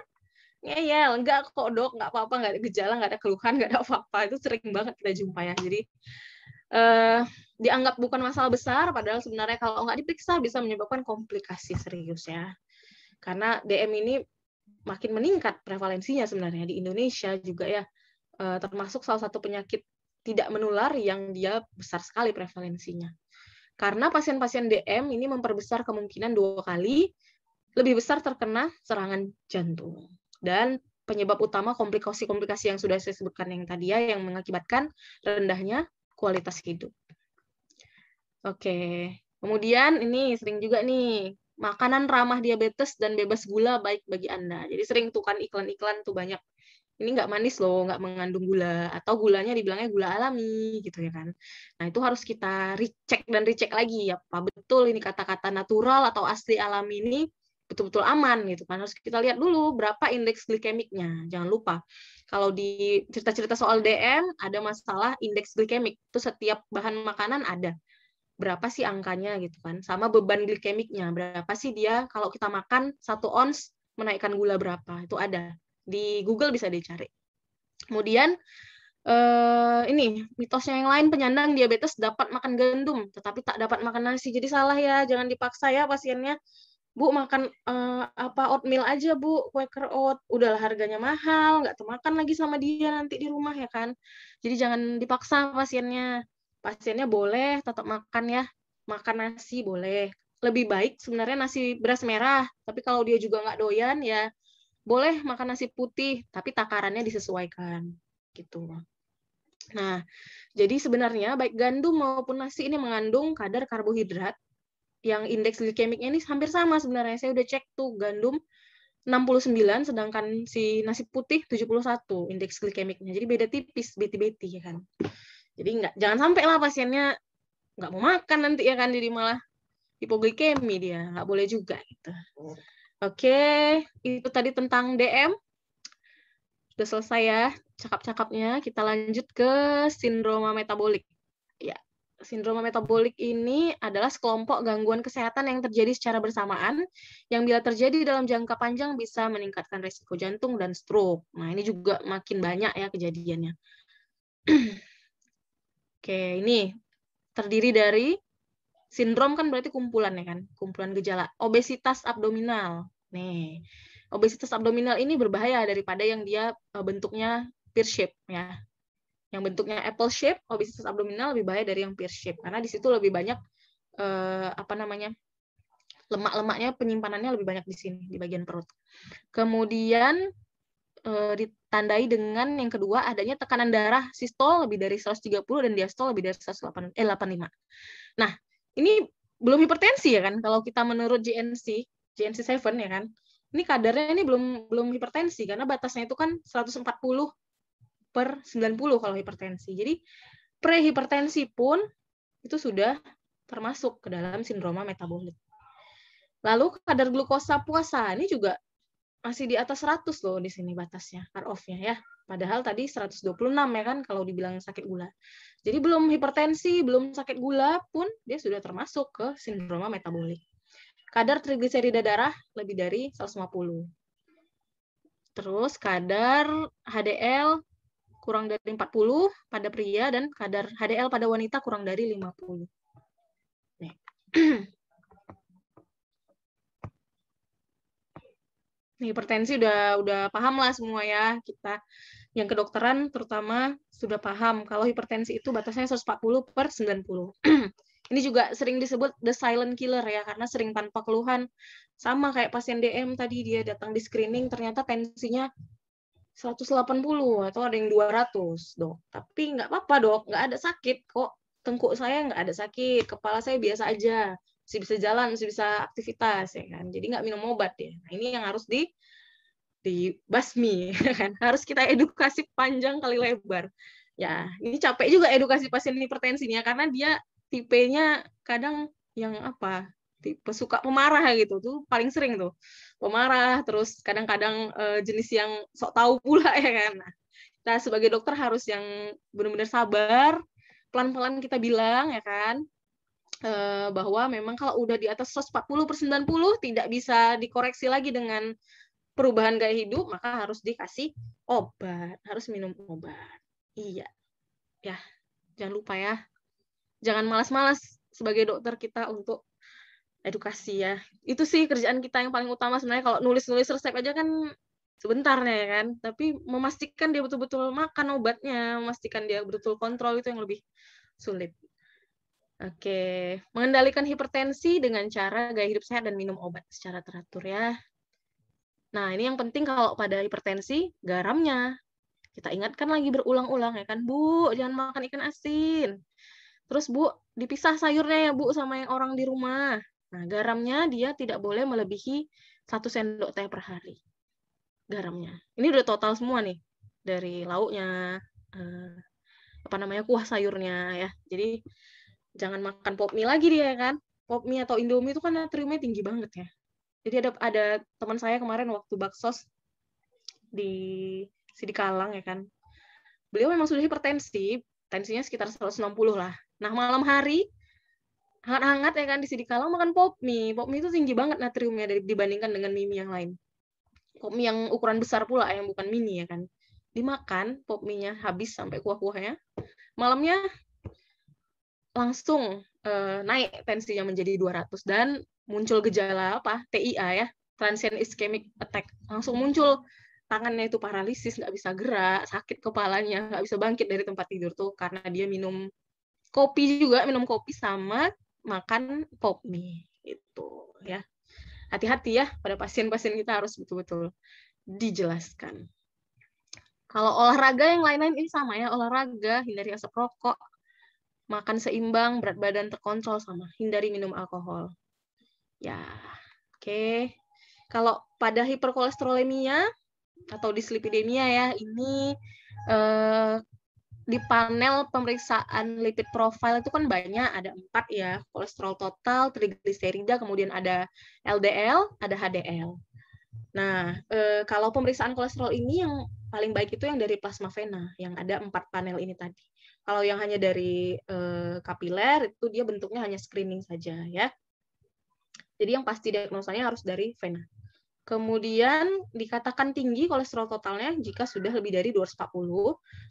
ngeyel nggak kok dok nggak apa-apa nggak ada gejala nggak ada keluhan nggak ada apa-apa itu sering banget kita jumpa ya jadi eh, dianggap bukan masalah besar padahal sebenarnya kalau nggak diperiksa bisa menyebabkan komplikasi serius ya karena DM ini makin meningkat prevalensinya sebenarnya di Indonesia juga ya eh, termasuk salah satu penyakit tidak menular yang dia besar sekali prevalensinya karena pasien-pasien DM ini memperbesar kemungkinan dua kali lebih besar terkena serangan jantung. Dan penyebab utama komplikasi-komplikasi yang sudah saya sebutkan yang tadi ya, yang mengakibatkan rendahnya kualitas hidup. Oke, kemudian ini sering juga nih, makanan ramah diabetes dan bebas gula baik bagi Anda. Jadi sering tuh kan iklan-iklan tuh banyak ini nggak manis loh, nggak mengandung gula, atau gulanya dibilangnya gula alami gitu ya kan. Nah itu harus kita recheck dan recheck lagi, ya apa betul ini kata-kata natural atau asli alami ini betul-betul aman gitu kan harus kita lihat dulu berapa indeks glikemiknya jangan lupa kalau di cerita-cerita soal DM ada masalah indeks glikemik itu setiap bahan makanan ada berapa sih angkanya gitu kan sama beban glikemiknya berapa sih dia kalau kita makan satu ons menaikkan gula berapa itu ada di Google bisa dicari. Kemudian eh, ini mitosnya yang lain penyandang diabetes dapat makan gandum tetapi tak dapat makan nasi. Jadi salah ya, jangan dipaksa ya pasiennya. Bu makan eh, apa oatmeal aja Bu, Quaker oat. Udahlah harganya mahal, nggak termakan lagi sama dia nanti di rumah ya kan. Jadi jangan dipaksa pasiennya. Pasiennya boleh tetap makan ya, makan nasi boleh. Lebih baik sebenarnya nasi beras merah, tapi kalau dia juga nggak doyan ya boleh makan nasi putih, tapi takarannya disesuaikan gitu. Nah, jadi sebenarnya baik gandum maupun nasi ini mengandung kadar karbohidrat yang indeks glikemiknya ini hampir sama sebenarnya. Saya udah cek tuh gandum 69 sedangkan si nasi putih 71 indeks glikemiknya. Jadi beda tipis beti-beti ya kan. Jadi nggak jangan sampai lah pasiennya nggak mau makan nanti ya kan jadi malah hipoglikemi dia nggak boleh juga gitu. Oke, itu tadi tentang DM. Sudah selesai ya cakap-cakapnya. Kita lanjut ke sindroma metabolik. Ya, sindroma metabolik ini adalah sekelompok gangguan kesehatan yang terjadi secara bersamaan, yang bila terjadi dalam jangka panjang bisa meningkatkan risiko jantung dan stroke. Nah, ini juga makin banyak ya kejadiannya. Oke, ini terdiri dari Sindrom kan berarti kumpulan ya kan, kumpulan gejala. Obesitas abdominal. Nih, obesitas abdominal ini berbahaya daripada yang dia eh, bentuknya pear shape ya. Yang bentuknya apple shape, obesitas abdominal lebih bahaya dari yang pear shape karena di situ lebih banyak eh, apa namanya? lemak-lemaknya penyimpanannya lebih banyak di sini di bagian perut. Kemudian eh, ditandai dengan yang kedua adanya tekanan darah sistol lebih dari 130 dan diastol lebih dari 108 85. Eh, nah, ini belum hipertensi ya kan kalau kita menurut GNC GNC 7 ya kan ini kadarnya ini belum belum hipertensi karena batasnya itu kan 140 per 90 kalau hipertensi jadi prehipertensi pun itu sudah termasuk ke dalam sindroma metabolik lalu kadar glukosa puasa ini juga masih di atas 100 loh di sini batasnya cut off-nya ya. Padahal tadi 126 ya kan kalau dibilang sakit gula. Jadi belum hipertensi, belum sakit gula pun dia sudah termasuk ke sindroma metabolik. Kadar trigliserida darah lebih dari 150. Terus kadar HDL kurang dari 40 pada pria dan kadar HDL pada wanita kurang dari 50. Nih. hipertensi udah udah paham lah semua ya kita yang kedokteran terutama sudah paham kalau hipertensi itu batasnya 140 per 90. Ini juga sering disebut the silent killer ya karena sering tanpa keluhan. Sama kayak pasien DM tadi dia datang di screening ternyata tensinya 180 atau ada yang 200 dok. Tapi nggak apa-apa dok, nggak ada sakit kok. Tengkuk saya nggak ada sakit, kepala saya biasa aja masih bisa jalan, masih bisa aktivitas ya kan. Jadi nggak minum obat ya. Nah, ini yang harus di dibasmi ya kan. Harus kita edukasi panjang kali lebar. Ya, ini capek juga edukasi pasien hipertensi hipertensinya karena dia tipenya kadang yang apa? tipe suka pemarah gitu tuh paling sering tuh pemarah terus kadang-kadang e, jenis yang sok tahu pula ya kan nah, kita sebagai dokter harus yang benar-benar sabar pelan-pelan kita bilang ya kan Eh, bahwa memang kalau udah di atas 140 per 90 tidak bisa dikoreksi lagi dengan perubahan gaya hidup, maka harus dikasih obat, harus minum obat. Iya. Ya, jangan lupa ya. Jangan malas-malas sebagai dokter kita untuk edukasi ya. Itu sih kerjaan kita yang paling utama sebenarnya kalau nulis-nulis resep aja kan sebentar ya kan, tapi memastikan dia betul-betul makan obatnya, memastikan dia betul betul kontrol itu yang lebih sulit. Oke, mengendalikan hipertensi dengan cara gaya hidup sehat dan minum obat secara teratur ya. Nah, ini yang penting kalau pada hipertensi, garamnya. Kita ingatkan lagi berulang-ulang ya kan, Bu, jangan makan ikan asin. Terus Bu, dipisah sayurnya ya Bu sama yang orang di rumah. Nah, garamnya dia tidak boleh melebihi satu sendok teh per hari. Garamnya. Ini udah total semua nih dari lauknya, eh, apa namanya kuah sayurnya ya. Jadi jangan makan pop mie lagi dia ya kan pop mie atau indomie itu kan natriumnya tinggi banget ya jadi ada ada teman saya kemarin waktu baksos di Sidikalang ya kan beliau memang sudah hipertensi tensinya sekitar 160 lah nah malam hari hangat-hangat ya kan di Sidikalang makan pop mie pop mie itu tinggi banget natriumnya dibandingkan dengan mie, mie yang lain pop mie yang ukuran besar pula yang bukan mini ya kan dimakan pop mie-nya habis sampai kuah-kuahnya malamnya langsung uh, naik tensinya menjadi 200 dan muncul gejala apa? TIA ya, transient ischemic attack. Langsung muncul tangannya itu paralisis, nggak bisa gerak, sakit kepalanya, nggak bisa bangkit dari tempat tidur tuh karena dia minum kopi juga, minum kopi sama makan pop mie itu ya. Hati-hati ya pada pasien-pasien kita harus betul-betul dijelaskan. Kalau olahraga yang lain-lain ini sama ya, olahraga, hindari asap rokok, makan seimbang, berat badan terkontrol sama hindari minum alkohol. Ya, oke. Okay. Kalau pada hiperkolesterolemia atau dislipidemia ya, ini eh, di panel pemeriksaan lipid profile itu kan banyak, ada empat ya, kolesterol total, trigliserida, kemudian ada LDL, ada HDL. Nah, eh, kalau pemeriksaan kolesterol ini yang paling baik itu yang dari plasma vena, yang ada empat panel ini tadi. Kalau yang hanya dari uh, kapiler itu dia bentuknya hanya screening saja ya. Jadi yang pasti diagnosanya harus dari vena. Kemudian dikatakan tinggi kolesterol totalnya jika sudah lebih dari 240.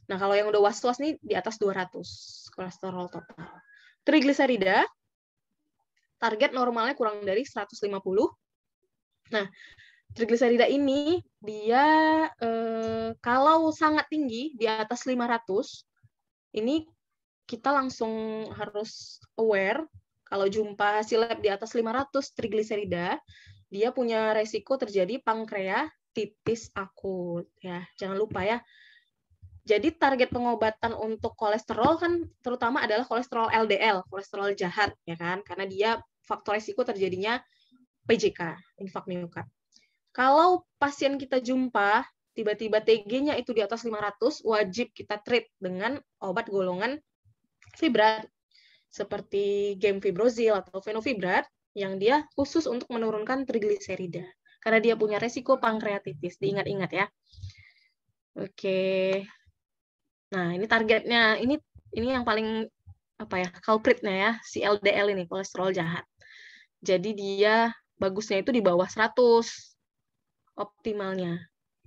Nah, kalau yang udah was-was nih di atas 200 kolesterol total. Trigliserida target normalnya kurang dari 150. Nah, trigliserida ini dia eh, kalau sangat tinggi di atas 500 ini kita langsung harus aware kalau jumpa hasil lab di atas 500 trigliserida, dia punya resiko terjadi pankreatitis akut. Ya, jangan lupa ya. Jadi target pengobatan untuk kolesterol kan terutama adalah kolesterol LDL, kolesterol jahat ya kan, karena dia faktor resiko terjadinya PJK, infak miokard. Kalau pasien kita jumpa tiba-tiba TG-nya itu di atas 500, wajib kita treat dengan obat golongan fibrat seperti game fibrozil atau fenofibrat yang dia khusus untuk menurunkan trigliserida karena dia punya resiko pankreatitis. Diingat-ingat ya. Oke. Nah, ini targetnya. Ini ini yang paling apa ya? Culpritnya ya, si LDL ini, kolesterol jahat. Jadi dia bagusnya itu di bawah 100 optimalnya.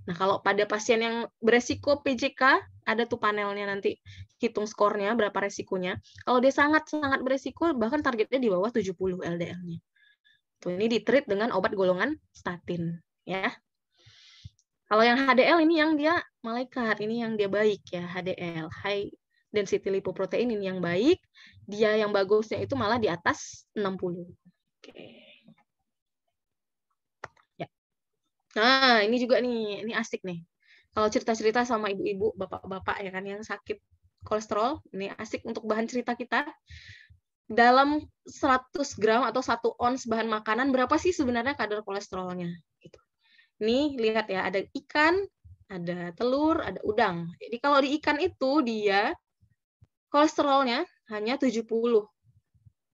Nah, kalau pada pasien yang beresiko PJK, ada tuh panelnya nanti hitung skornya, berapa resikonya. Kalau dia sangat-sangat beresiko, bahkan targetnya di bawah 70 LDL-nya. Tuh, ini ditreat dengan obat golongan statin. ya. Kalau yang HDL ini yang dia malaikat, ini yang dia baik ya, HDL, high density lipoprotein ini yang baik, dia yang bagusnya itu malah di atas 60. Oke. Okay. Nah, ini juga nih, ini asik nih. Kalau cerita-cerita sama ibu-ibu, bapak-bapak ya kan yang sakit kolesterol, ini asik untuk bahan cerita kita. Dalam 100 gram atau 1 ons bahan makanan, berapa sih sebenarnya kadar kolesterolnya? Gitu. Nih, lihat ya, ada ikan, ada telur, ada udang. Jadi kalau di ikan itu, dia kolesterolnya hanya 70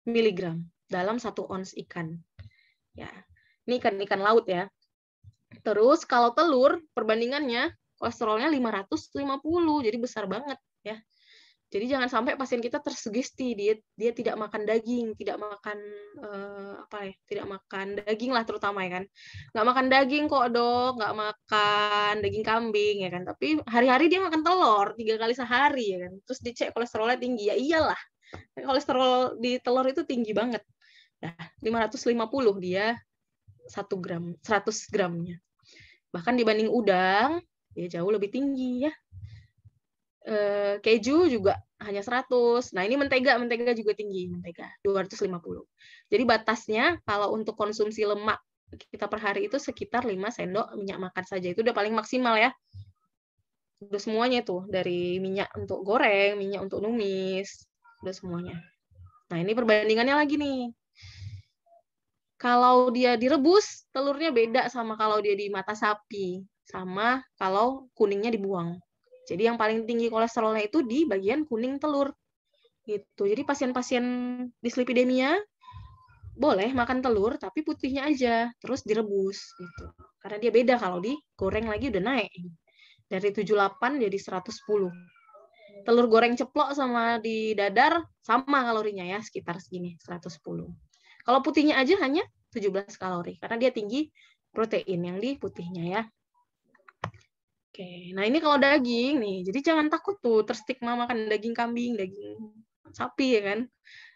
miligram dalam satu ons ikan. Ya, ini ikan-ikan laut ya. Terus kalau telur perbandingannya kolesterolnya 550, jadi besar banget ya. Jadi jangan sampai pasien kita tersugesti dia dia tidak makan daging, tidak makan uh, apa ya, tidak makan daging lah terutama ya kan. Nggak makan daging kok dok, nggak makan daging kambing ya kan. Tapi hari-hari dia makan telur tiga kali sehari ya kan. Terus dicek kolesterolnya tinggi ya iyalah. Kolesterol di telur itu tinggi banget. Nah, 550 dia 1 gram, 100 gramnya. Bahkan dibanding udang, ya jauh lebih tinggi ya. Eh, keju juga hanya 100. Nah, ini mentega, mentega juga tinggi, mentega 250. Jadi batasnya kalau untuk konsumsi lemak kita per hari itu sekitar 5 sendok minyak makan saja. Itu udah paling maksimal ya. Udah semuanya tuh dari minyak untuk goreng, minyak untuk numis, udah semuanya. Nah, ini perbandingannya lagi nih kalau dia direbus telurnya beda sama kalau dia di mata sapi sama kalau kuningnya dibuang jadi yang paling tinggi kolesterolnya itu di bagian kuning telur gitu jadi pasien-pasien dislipidemia boleh makan telur tapi putihnya aja terus direbus gitu karena dia beda kalau digoreng lagi udah naik dari 78 jadi 110 telur goreng ceplok sama di dadar sama kalorinya ya sekitar segini 110 kalau putihnya aja hanya 17 kalori karena dia tinggi protein yang di putihnya ya. Oke, nah ini kalau daging nih, jadi jangan takut tuh terstigma makan daging kambing, daging sapi ya kan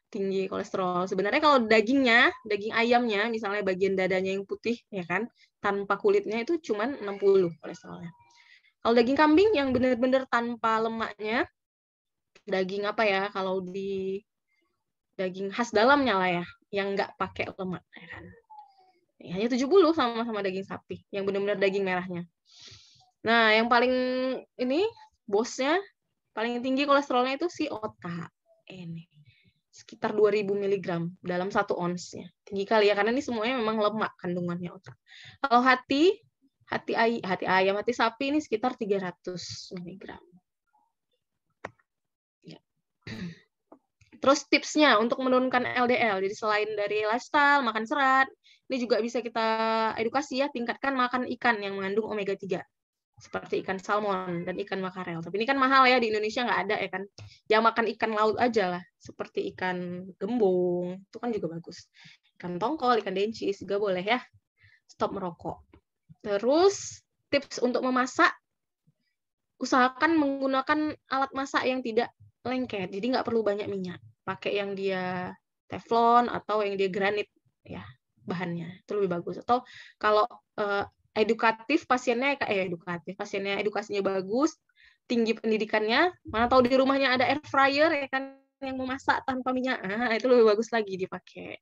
tinggi kolesterol. Sebenarnya kalau dagingnya, daging ayamnya misalnya bagian dadanya yang putih ya kan, tanpa kulitnya itu cuman 60 kolesterolnya. Kalau daging kambing yang benar-benar tanpa lemaknya, daging apa ya? Kalau di daging khas dalamnya lah ya, yang nggak pakai lemak ya kan ya, hanya 70 sama sama daging sapi yang benar-benar daging merahnya nah yang paling ini bosnya paling tinggi kolesterolnya itu si otak ini sekitar 2000 mg dalam satu onsnya tinggi kali ya karena ini semuanya memang lemak kandungannya otak kalau hati hati ay, hati ayam hati sapi ini sekitar 300 mg ya. Terus tipsnya untuk menurunkan LDL. Jadi selain dari lifestyle, makan serat, ini juga bisa kita edukasi ya, tingkatkan makan ikan yang mengandung omega 3 seperti ikan salmon dan ikan makarel. Tapi ini kan mahal ya di Indonesia nggak ada ya kan. Ya makan ikan laut aja lah, seperti ikan gembung, itu kan juga bagus. Ikan tongkol, ikan dencis juga boleh ya. Stop merokok. Terus tips untuk memasak, usahakan menggunakan alat masak yang tidak lengket, jadi nggak perlu banyak minyak pakai yang dia teflon atau yang dia granit ya bahannya itu lebih bagus atau kalau eh, edukatif pasiennya eh edukatif pasiennya edukasinya bagus tinggi pendidikannya mana tahu di rumahnya ada air fryer ya kan yang memasak tanpa minyak ah, itu lebih bagus lagi dipakai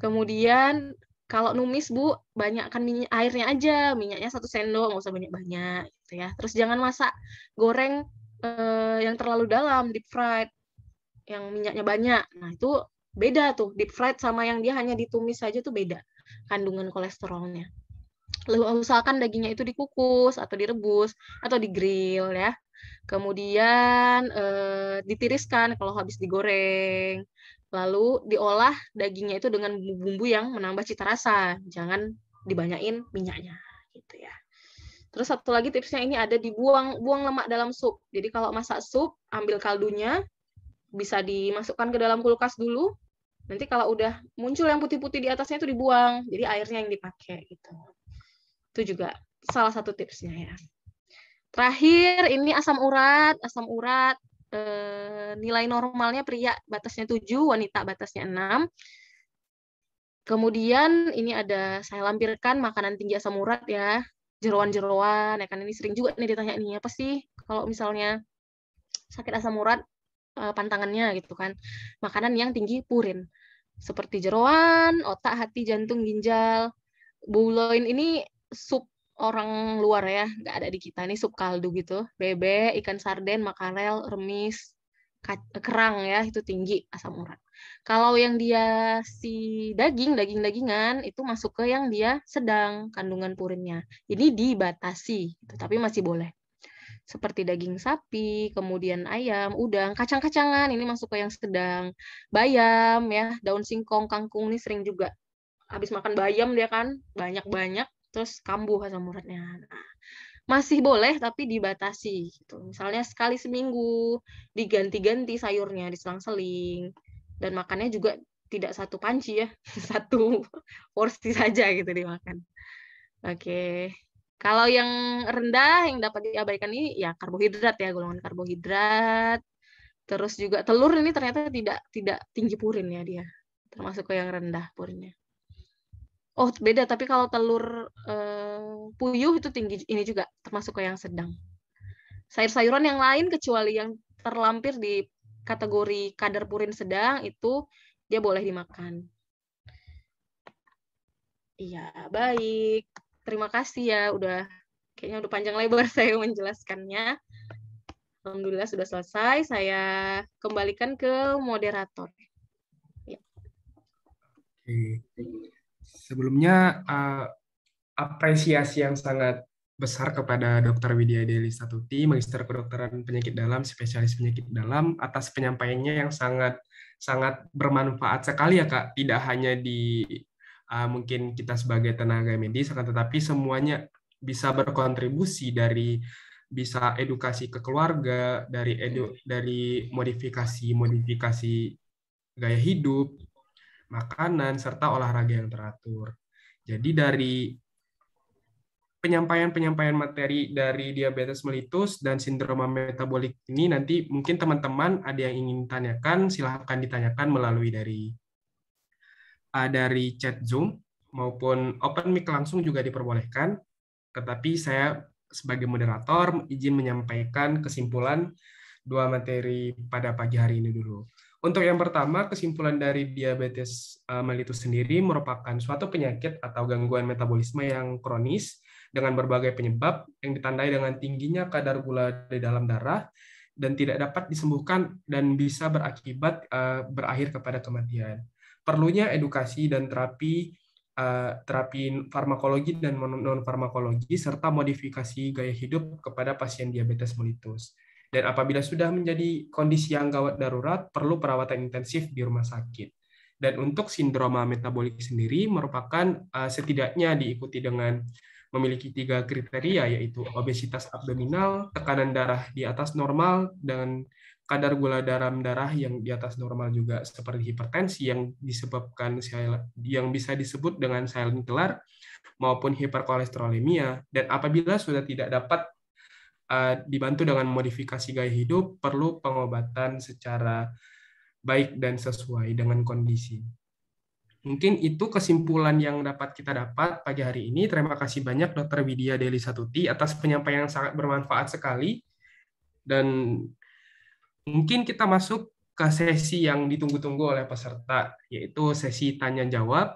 kemudian kalau numis bu banyakkan minyak airnya aja minyaknya satu sendok nggak usah banyak banyak gitu ya terus jangan masak goreng eh, yang terlalu dalam deep fried yang minyaknya banyak. Nah, itu beda tuh deep fried sama yang dia hanya ditumis saja tuh beda kandungan kolesterolnya. Lalu usahakan dagingnya itu dikukus atau direbus atau digrill ya. Kemudian eh, ditiriskan kalau habis digoreng. Lalu diolah dagingnya itu dengan bumbu-bumbu yang menambah cita rasa. Jangan dibanyain minyaknya gitu ya. Terus satu lagi tipsnya ini ada dibuang buang lemak dalam sup. Jadi kalau masak sup, ambil kaldunya, bisa dimasukkan ke dalam kulkas dulu. Nanti kalau udah muncul yang putih-putih di atasnya itu dibuang. Jadi airnya yang dipakai gitu. Itu juga salah satu tipsnya ya. Terakhir ini asam urat, asam urat e, nilai normalnya pria batasnya 7, wanita batasnya 6. Kemudian ini ada saya lampirkan makanan tinggi asam urat ya, jeroan-jeroan. Ya kan ini sering juga nih ditanya ini apa sih kalau misalnya sakit asam urat Eh, pantangannya gitu kan. Makanan yang tinggi purin seperti jeroan, otak, hati, jantung, ginjal. Buloin ini sup orang luar ya, nggak ada di kita. Ini sup kaldu gitu. Bebek, ikan sarden, makarel, remis, kerang ya itu tinggi asam urat. Kalau yang dia si daging, daging-dagingan itu masuk ke yang dia sedang kandungan purinnya. Ini dibatasi, gitu, tapi masih boleh seperti daging sapi, kemudian ayam, udang, kacang-kacangan ini masuk ke yang sedang, bayam ya, daun singkong, kangkung ini sering juga. Habis makan bayam dia kan banyak-banyak terus kambuh asam uratnya. Nah, masih boleh tapi dibatasi gitu. Misalnya sekali seminggu diganti-ganti sayurnya, diselang-seling dan makannya juga tidak satu panci ya, satu porsi saja gitu dimakan. Oke. Okay. Kalau yang rendah yang dapat diabaikan ini ya karbohidrat ya golongan karbohidrat. Terus juga telur ini ternyata tidak tidak tinggi purin ya dia. Termasuk ke yang rendah purinnya. Oh, beda tapi kalau telur eh, puyuh itu tinggi ini juga termasuk ke yang sedang. Sayur-sayuran yang lain kecuali yang terlampir di kategori kadar purin sedang itu dia boleh dimakan. Iya, baik terima kasih ya udah kayaknya udah panjang lebar saya menjelaskannya. Alhamdulillah sudah selesai. Saya kembalikan ke moderator. Ya. Oke. Sebelumnya uh, apresiasi yang sangat besar kepada Dr. Widya Deli Satuti, Magister Kedokteran Penyakit Dalam, Spesialis Penyakit Dalam, atas penyampaiannya yang sangat sangat bermanfaat sekali ya Kak, tidak hanya di uh, mungkin kita sebagai tenaga medis akan tetapi semuanya bisa berkontribusi dari bisa edukasi ke keluarga dari edu, iya. dari modifikasi modifikasi gaya hidup makanan serta olahraga yang teratur jadi dari penyampaian penyampaian materi dari diabetes melitus dan sindroma metabolik ini nanti mungkin teman-teman ada yang ingin tanyakan silahkan ditanyakan melalui dari dari chat Zoom maupun open mic langsung juga diperbolehkan. Tetapi saya sebagai moderator izin menyampaikan kesimpulan dua materi pada pagi hari ini dulu. Untuk yang pertama, kesimpulan dari diabetes eh, mellitus sendiri merupakan suatu penyakit atau gangguan metabolisme yang kronis dengan berbagai penyebab yang ditandai dengan tingginya kadar gula di dalam darah dan tidak dapat disembuhkan dan bisa berakibat eh, berakhir kepada kematian perlunya edukasi dan terapi eh, terapi farmakologi dan non farmakologi serta modifikasi gaya hidup kepada pasien diabetes mellitus. Dan apabila sudah menjadi kondisi yang gawat darurat, perlu perawatan intensif di rumah sakit. Dan untuk sindroma metabolik sendiri merupakan eh, setidaknya diikuti dengan memiliki tiga kriteria yaitu obesitas abdominal, tekanan darah di atas normal, dan kadar gula dalam darah yang di atas normal juga seperti hipertensi yang disebabkan yang bisa disebut dengan silent killer maupun hiperkolesterolemia dan apabila sudah tidak dapat eh, dibantu dengan modifikasi gaya hidup perlu pengobatan secara baik dan sesuai dengan kondisi. Mungkin itu kesimpulan yang dapat kita dapat pagi hari ini. Terima kasih banyak Dr. Widya Deli Satuti atas penyampaian yang sangat bermanfaat sekali dan Mungkin kita masuk ke sesi yang ditunggu-tunggu oleh peserta, yaitu sesi tanya jawab.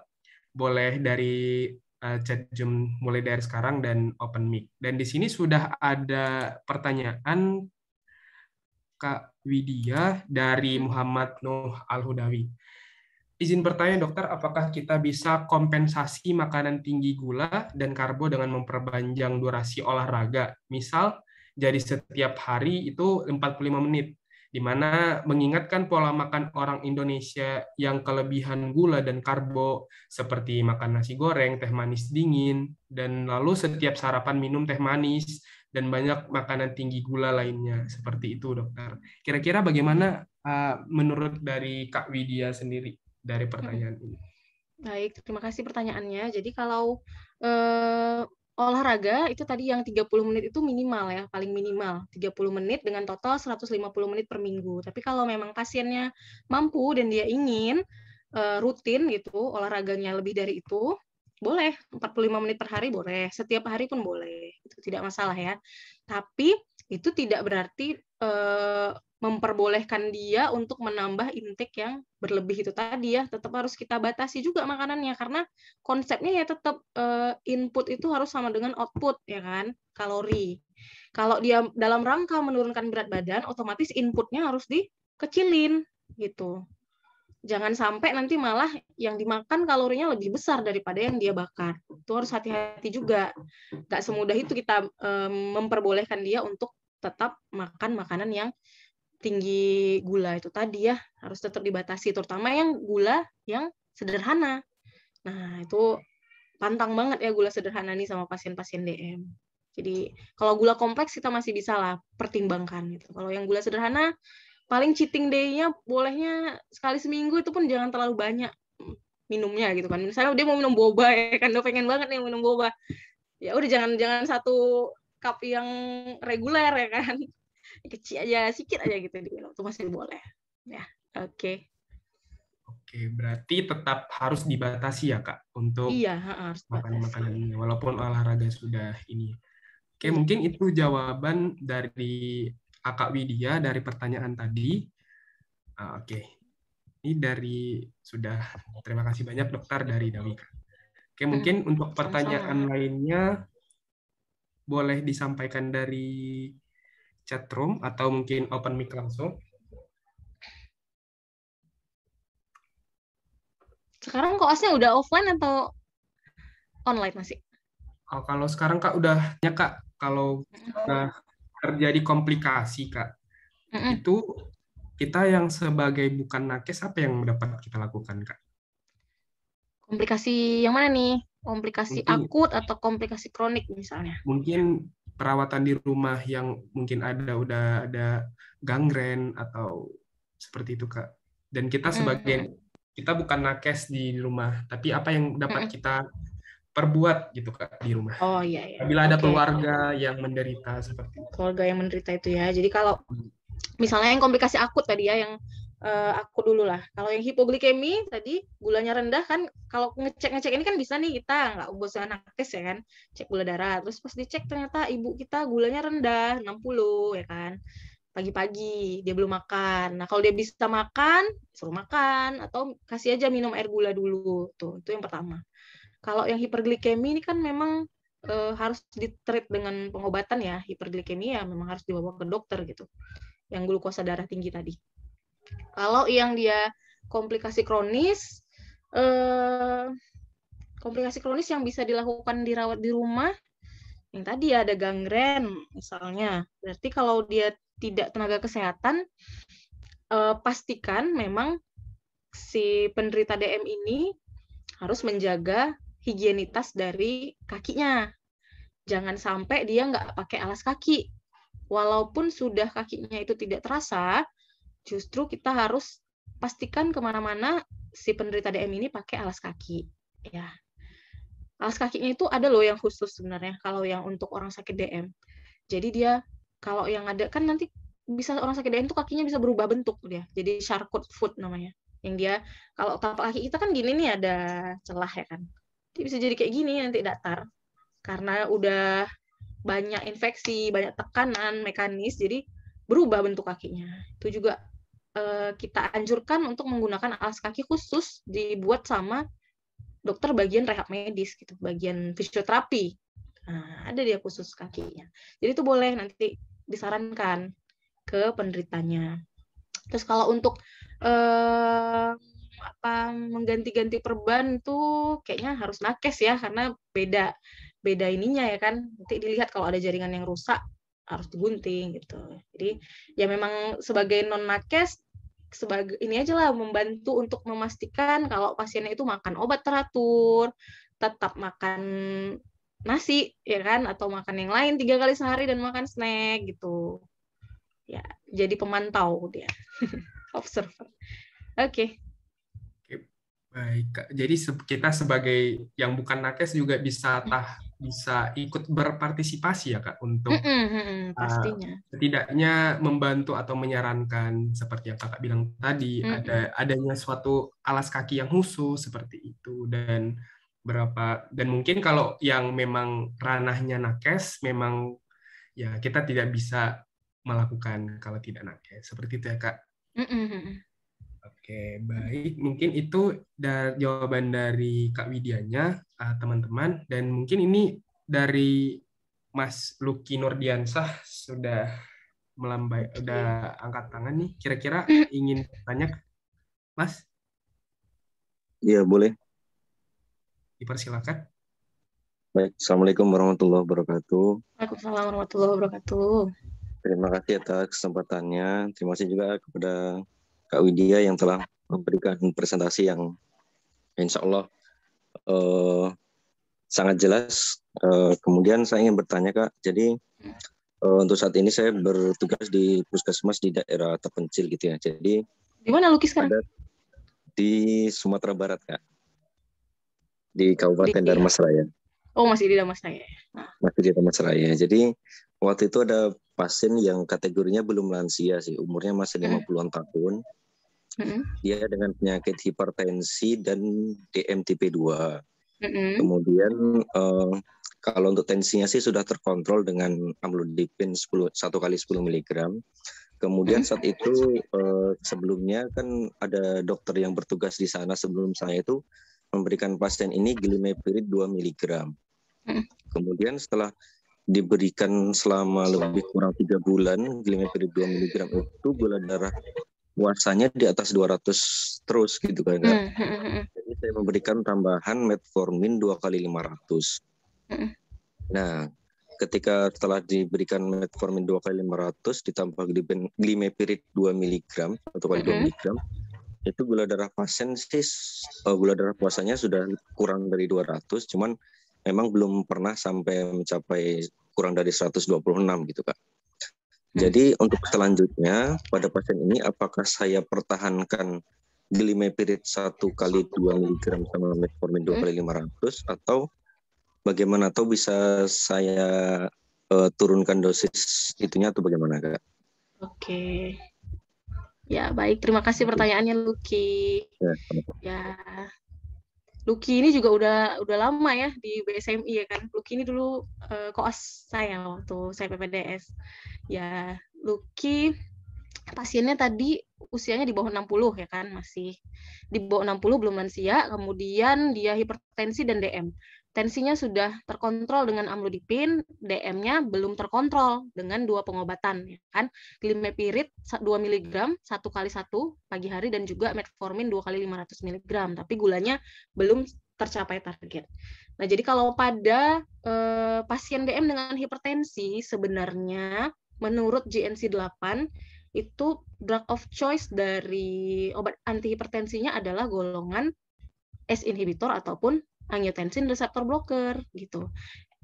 Boleh dari uh, chat Zoom mulai dari sekarang dan open mic. Dan di sini sudah ada pertanyaan Kak Widya dari Muhammad Nuh Al-Hudawi. Izin bertanya dokter, apakah kita bisa kompensasi makanan tinggi gula dan karbo dengan memperpanjang durasi olahraga? Misal, jadi setiap hari itu 45 menit di mana mengingatkan pola makan orang Indonesia yang kelebihan gula dan karbo seperti makan nasi goreng, teh manis dingin, dan lalu setiap sarapan minum teh manis dan banyak makanan tinggi gula lainnya seperti itu dokter. Kira-kira bagaimana uh, menurut dari Kak Widya sendiri dari hmm. pertanyaan ini? Baik, terima kasih pertanyaannya. Jadi kalau eh, olahraga itu tadi yang 30 menit itu minimal ya, paling minimal 30 menit dengan total 150 menit per minggu. Tapi kalau memang pasiennya mampu dan dia ingin uh, rutin gitu olahraganya lebih dari itu, boleh 45 menit per hari boleh, setiap hari pun boleh. Itu tidak masalah ya. Tapi itu tidak berarti uh, memperbolehkan dia untuk menambah intake yang berlebih itu tadi ya tetap harus kita batasi juga makanannya karena konsepnya ya tetap uh, input itu harus sama dengan output ya kan kalori kalau dia dalam rangka menurunkan berat badan otomatis inputnya harus dikecilin gitu jangan sampai nanti malah yang dimakan kalorinya lebih besar daripada yang dia bakar itu harus hati-hati juga nggak semudah itu kita um, memperbolehkan dia untuk tetap makan makanan yang tinggi gula itu tadi ya harus tetap dibatasi terutama yang gula yang sederhana nah itu pantang banget ya gula sederhana nih sama pasien-pasien DM jadi kalau gula kompleks kita masih bisa lah pertimbangkan gitu kalau yang gula sederhana paling cheating day-nya bolehnya sekali seminggu itu pun jangan terlalu banyak minumnya gitu kan misalnya dia mau minum boba ya kan dia pengen banget nih minum boba ya udah jangan jangan satu cup yang reguler ya kan kecil aja sedikit aja gitu di waktu masih boleh ya oke okay. Oke, berarti tetap harus dibatasi ya kak untuk iya, harus makan makanan ini walaupun olahraga sudah ini. Oke, hmm. mungkin itu jawaban dari Akak Widya dari pertanyaan tadi. Ah, oke, ini dari sudah terima kasih banyak dokter dari Dawika. Oke, mungkin hmm, untuk pertanyaan -sama. lainnya boleh disampaikan dari chat room atau mungkin open mic langsung. Sekarang kok asnya udah offline atau online masih? Oh, kalau sekarang Kak udah ya Kak, kalau uh, terjadi komplikasi Kak, mm -mm. itu kita yang sebagai bukan nakes apa yang dapat kita lakukan Kak? Komplikasi yang mana nih? Komplikasi mungkin, akut atau komplikasi kronik misalnya? Mungkin perawatan di rumah yang mungkin ada udah ada gangren atau seperti itu kak dan kita sebagai mm -hmm. kita bukan nakes di rumah tapi apa yang dapat mm -hmm. kita perbuat gitu kak di rumah. Oh iya. iya. Bila ada okay. keluarga yang menderita seperti itu. Keluarga yang menderita itu ya. Jadi kalau hmm. misalnya yang komplikasi akut tadi ya yang uh, aku dulu lah. Kalau yang hipoglikemi tadi gulanya rendah kan, kalau ngecek-ngecek ini kan bisa nih kita nggak usah anak tes ya kan, cek gula darah. Terus pas dicek ternyata ibu kita gulanya rendah 60 ya kan. Pagi-pagi dia belum makan. Nah kalau dia bisa makan, suruh makan atau kasih aja minum air gula dulu tuh itu yang pertama. Kalau yang hiperglikemi ini kan memang e, harus ditreat dengan pengobatan ya hiperglikemia ya, memang harus dibawa ke dokter gitu yang glukosa darah tinggi tadi. Kalau yang dia komplikasi kronis, eh, komplikasi kronis yang bisa dilakukan dirawat di rumah, yang tadi ada gangren misalnya. Berarti kalau dia tidak tenaga kesehatan, eh, pastikan memang si penderita DM ini harus menjaga higienitas dari kakinya. Jangan sampai dia nggak pakai alas kaki. Walaupun sudah kakinya itu tidak terasa, justru kita harus pastikan kemana-mana si penderita DM ini pakai alas kaki ya alas kakinya itu ada loh yang khusus sebenarnya kalau yang untuk orang sakit DM jadi dia kalau yang ada kan nanti bisa orang sakit DM itu kakinya bisa berubah bentuk dia jadi sharkut foot namanya yang dia kalau tapak kaki kita kan gini nih ada celah ya kan dia bisa jadi kayak gini nanti datar karena udah banyak infeksi banyak tekanan mekanis jadi berubah bentuk kakinya itu juga Eh, kita anjurkan untuk menggunakan alas kaki khusus dibuat sama dokter bagian rehab medis gitu, bagian fisioterapi. Nah, ada dia khusus kakinya. Jadi itu boleh nanti disarankan ke penderitanya. Terus kalau untuk eh, apa mengganti-ganti perban tuh kayaknya harus nakes ya karena beda beda ininya ya kan. Nanti dilihat kalau ada jaringan yang rusak harus digunting gitu. Jadi ya memang sebagai non nakes sebagai ini aja lah membantu untuk memastikan kalau pasiennya itu makan obat teratur, tetap makan nasi ya kan atau makan yang lain tiga kali sehari dan makan snack gitu. Ya, jadi pemantau dia. Observer. Oke. Okay. Baik, Jadi kita sebagai yang bukan nakes juga bisa hmm. tah bisa ikut berpartisipasi ya kak untuk mm -hmm, pastinya uh, setidaknya membantu atau menyarankan seperti yang kakak bilang tadi mm -hmm. ada adanya suatu alas kaki yang khusus seperti itu dan berapa dan mungkin kalau yang memang ranahnya nakes memang ya kita tidak bisa melakukan kalau tidak nakes seperti itu ya kak. Mm -hmm. Oke baik mungkin itu dari jawaban dari kak Widianya Eh, teman-teman dan mungkin ini dari Mas Luki Nordiansah sudah melambai udah angkat tangan nih kira-kira ingin tanya Mas Iya boleh dipersilakan Baik, Assalamualaikum warahmatullahi wabarakatuh. Waalaikumsalam warahmatullahi wabarakatuh. Terima kasih atas kesempatannya. Terima kasih juga kepada Kak Widya yang telah memberikan presentasi yang insya Allah uh, sangat jelas. Uh, kemudian saya ingin bertanya kak, jadi uh, untuk saat ini saya bertugas di puskesmas di daerah terpencil gitu ya. Jadi di mana lukis sekarang? di Sumatera Barat kak, di Kabupaten Darmasraya. Oh masih di Darmasraya. Masih di Darmasraya. Jadi waktu itu ada pasien yang kategorinya belum lansia sih, umurnya masih 50-an hmm. tahun hmm Dia dengan penyakit hipertensi dan DMTP 2. Mm-hmm. Kemudian uh, kalau untuk tensinya sih sudah terkontrol dengan amlodipin 10 1 kali 10 mg. Kemudian saat itu uh, sebelumnya kan ada dokter yang bertugas di sana sebelum saya itu memberikan pasien ini glimepirid 2 mg. Kemudian setelah diberikan selama lebih kurang tiga bulan glimepirid 2 mg itu gula darah puasanya di atas 200 terus gitu kan. Mm -hmm. Jadi saya memberikan tambahan metformin dua kali 500. Mm -hmm. Nah, ketika setelah diberikan metformin dua kali 500 ditambah glimepirid 2 mg atau kali 2 hmm. mg itu gula darah pasien sih uh, gula darah puasanya sudah kurang dari 200 cuman memang belum pernah sampai mencapai kurang dari 126 gitu Kak. Hmm. Jadi untuk selanjutnya pada pasien ini apakah saya pertahankan glimepirid 1 kali 2 mg sama metformin 2 hmm. kali 500 atau bagaimana atau bisa saya uh, turunkan dosis itunya atau bagaimana Kak? Oke. Ya, baik. Terima kasih pertanyaannya Luki. Ya. ya. Luki ini juga udah udah lama ya di BSMI ya kan. Luki ini dulu uh, koas saya waktu saya PPDS. Ya, Luki pasiennya tadi usianya di bawah 60 ya kan, masih di bawah 60 belum lansia, kemudian dia hipertensi dan DM tensinya sudah terkontrol dengan amlodipin, DM-nya belum terkontrol dengan dua pengobatan, ya kan? Glimepirid 2 mg 1 kali 1 pagi hari dan juga metformin 2 kali 500 miligram. tapi gulanya belum tercapai target. Nah, jadi kalau pada eh, pasien DM dengan hipertensi sebenarnya menurut GNC 8 itu drug of choice dari obat antihipertensinya adalah golongan S inhibitor ataupun angiotensin reseptor blocker gitu.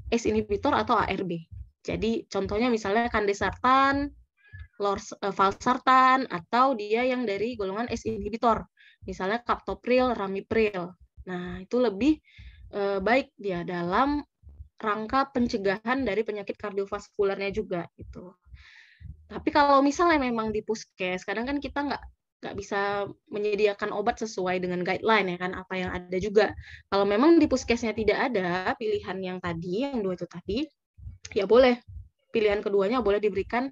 ACE inhibitor atau ARB. Jadi contohnya misalnya kandesartan, lors, uh, valsartan atau dia yang dari golongan ACE inhibitor. Misalnya captopril, ramipril. Nah, itu lebih uh, baik dia dalam rangka pencegahan dari penyakit kardiovaskulernya juga gitu. Tapi kalau misalnya memang di puskes, kadang kan kita nggak nggak bisa menyediakan obat sesuai dengan guideline ya kan apa yang ada juga kalau memang di puskesnya tidak ada pilihan yang tadi yang dua itu tadi ya boleh pilihan keduanya boleh diberikan